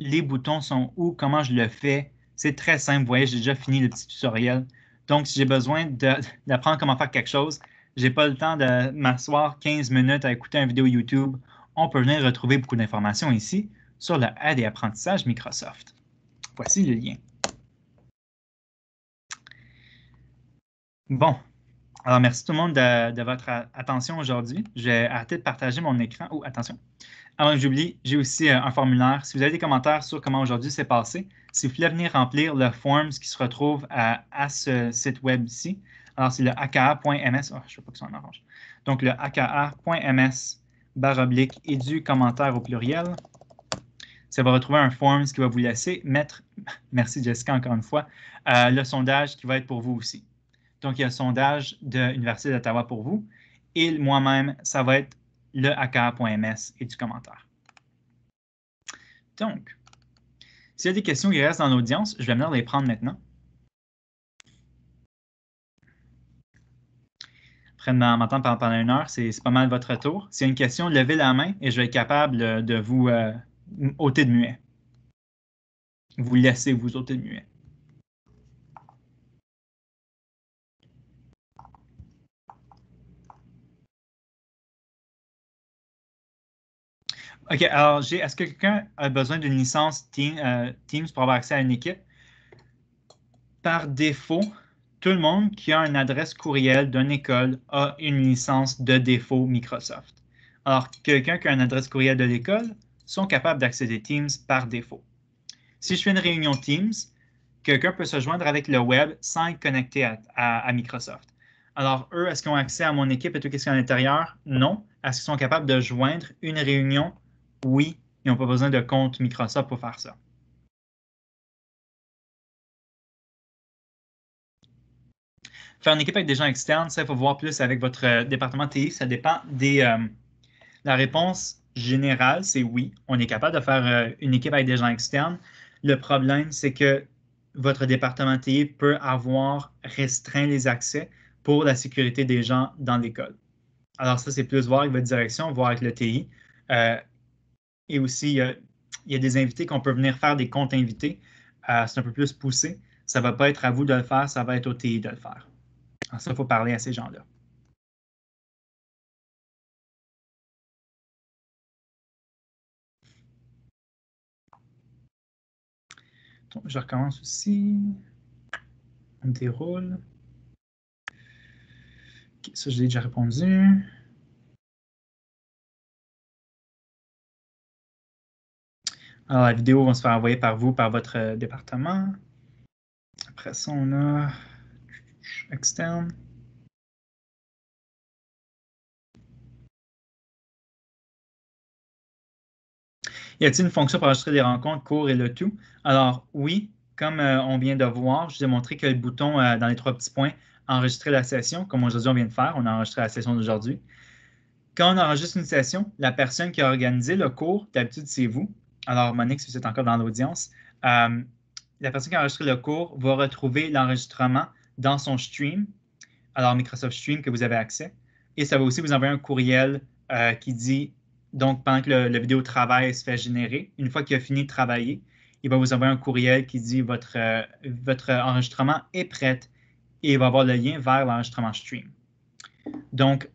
les boutons sont où, comment je le fais. C'est très simple. Vous voyez, j'ai déjà fini le petit tutoriel. Donc, si j'ai besoin d'apprendre comment faire quelque chose, n'ai pas le temps de m'asseoir 15 minutes à écouter une vidéo YouTube. On peut venir retrouver beaucoup d'informations ici sur le aide et apprentissage Microsoft. Voici le lien. Bon, alors merci tout le monde de, de votre attention aujourd'hui. J'ai hâte de partager mon écran. Oh, attention. Avant que j'oublie, j'ai aussi euh, un formulaire. Si vous avez des commentaires sur comment aujourd'hui s'est passé, si vous voulez venir remplir le forms qui se retrouve à, ce site web ici. alors c'est le aka.ms, ah, je ne sais pas que ça en arrange. Donc le aka.ms barre oblique du commentaire au pluriel. Ça va retrouver un forms qui va vous laisser mettre, merci Jessica encore une fois, euh, le sondage qui va être pour vous aussi. Donc il y a un sondage de l'Université d'Ottawa pour vous. Et moi-même, ça va être lehacker.ms et du commentaire. Donc, s'il y a des questions qui restent dans l'audience, je vais venir les prendre maintenant. Après de m'entendre pendant, une heure, c'est pas mal votre tour. S'il y a une question, levez la main et je vais être capable de euh, vous ôter de muet. Vous laissez vous ôter de muet. OK, alors, est-ce que quelqu'un a besoin d'une licence euh, Teams pour avoir accès à une équipe? Par défaut, tout le monde qui a une adresse courriel d'une école a une licence de défaut Microsoft. Alors, quelqu'un qui a une adresse courriel de l'école sont capables d'accéder Teams par défaut. Si je fais une réunion Teams, quelqu'un peut se joindre avec le web sans être connecté à, Microsoft. Alors, eux, est-ce qu'ils ont accès à mon équipe et tout ce qui est à l'intérieur? Non. Est-ce qu'ils sont capables de joindre une réunion oui, ils n'ont pas besoin de compte Microsoft pour faire ça. Faire une équipe avec des gens externes, ça, il faut voir plus avec votre euh, département TI. Ça dépend des. Euh, la réponse générale, c'est oui, on est capable de faire euh, une équipe avec des gens externes. Le problème, c'est que votre département TI peut avoir restreint les accès pour la sécurité des gens dans l'école. Alors ça, c'est plus voir avec votre direction, voir avec le TI. Et aussi, il y a des invités qu'on peut venir faire des comptes invités. Euh, c'est un peu plus poussé. Ça ne va pas être à vous de le faire, ça va être au TI de le faire. ça, il faut parler à ces gens-là. je recommence aussi. On déroule. ça, je l'ai déjà répondu. Alors, ah, la vidéo va se faire envoyer par vous, par votre euh, département. Après ça, on a externe. Y a-t-il une fonction pour enregistrer des rencontres, cours et le tout? Alors oui, comme euh, on vient de voir, je vous ai montré que le bouton euh, dans les trois petits points, enregistrer la session, comme aujourd'hui on vient de faire, on a enregistré la session d'aujourd'hui. Quand on enregistre une session, la personne qui a organisé le cours, d'habitude c'est vous, alors, Monique, si vous êtes encore dans l'audience, euh, la personne qui a enregistré le cours va retrouver l'enregistrement dans son stream, alors Microsoft Stream que vous avez accès. Et ça va aussi vous envoyer un courriel euh, qui dit, donc pendant que le, vidéo travail se fait générer, une fois qu'il a fini de travailler, il va vous envoyer un courriel qui dit votre, euh, votre enregistrement est prêt et il va avoir le lien vers l'enregistrement stream. Donc,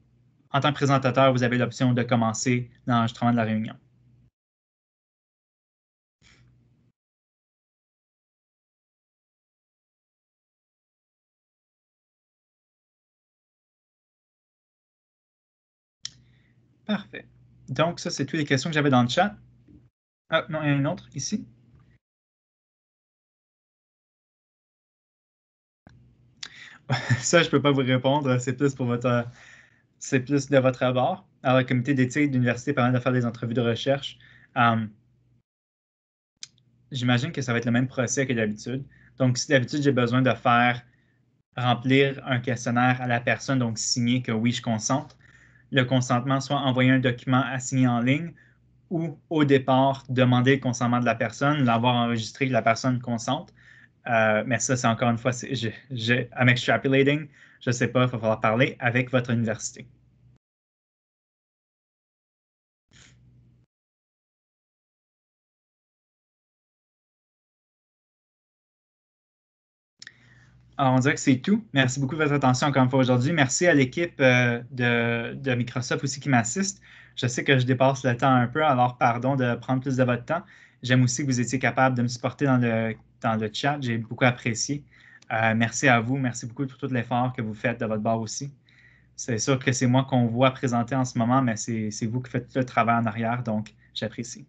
en tant que présentateur, vous avez l'option de commencer l'enregistrement de la réunion. Parfait. Donc, ça, c'est toutes les questions que j'avais dans le chat. Ah, non, il y en a une autre ici. Ça, je ne peux pas vous répondre. C'est plus pour votre. C'est plus de votre abord. Alors, le comité d'éthique de l'université permet de faire des entrevues de recherche. Hum, j'imagine que ça va être le même procès que d'habitude. Donc, si d'habitude, j'ai besoin de faire remplir un questionnaire à la personne, donc signer que oui, je consente, le consentement, soit envoyer un document à signer en ligne ou au départ demander le consentement de la personne, l'avoir enregistré que la personne consente. Euh, mais ça, c'est encore une fois, je, je, I'm extrapolating, je ne sais pas, il va falloir parler avec votre université. Ah, on dirait que c'est tout. Merci beaucoup de votre attention encore une fois aujourd'hui. Merci à l'équipe euh, de, Microsoft aussi qui m'assiste. Je sais que je dépasse le temps un peu, alors pardon de prendre plus de votre temps. J'aime aussi que vous étiez capable de me supporter dans le, dans le chat. J'ai beaucoup apprécié. Euh, merci à vous. Merci beaucoup pour tout l'effort que vous faites de votre part aussi. C'est sûr que c'est moi qu'on voit présenter en ce moment, mais c'est vous qui faites tout le travail en arrière, donc j'apprécie.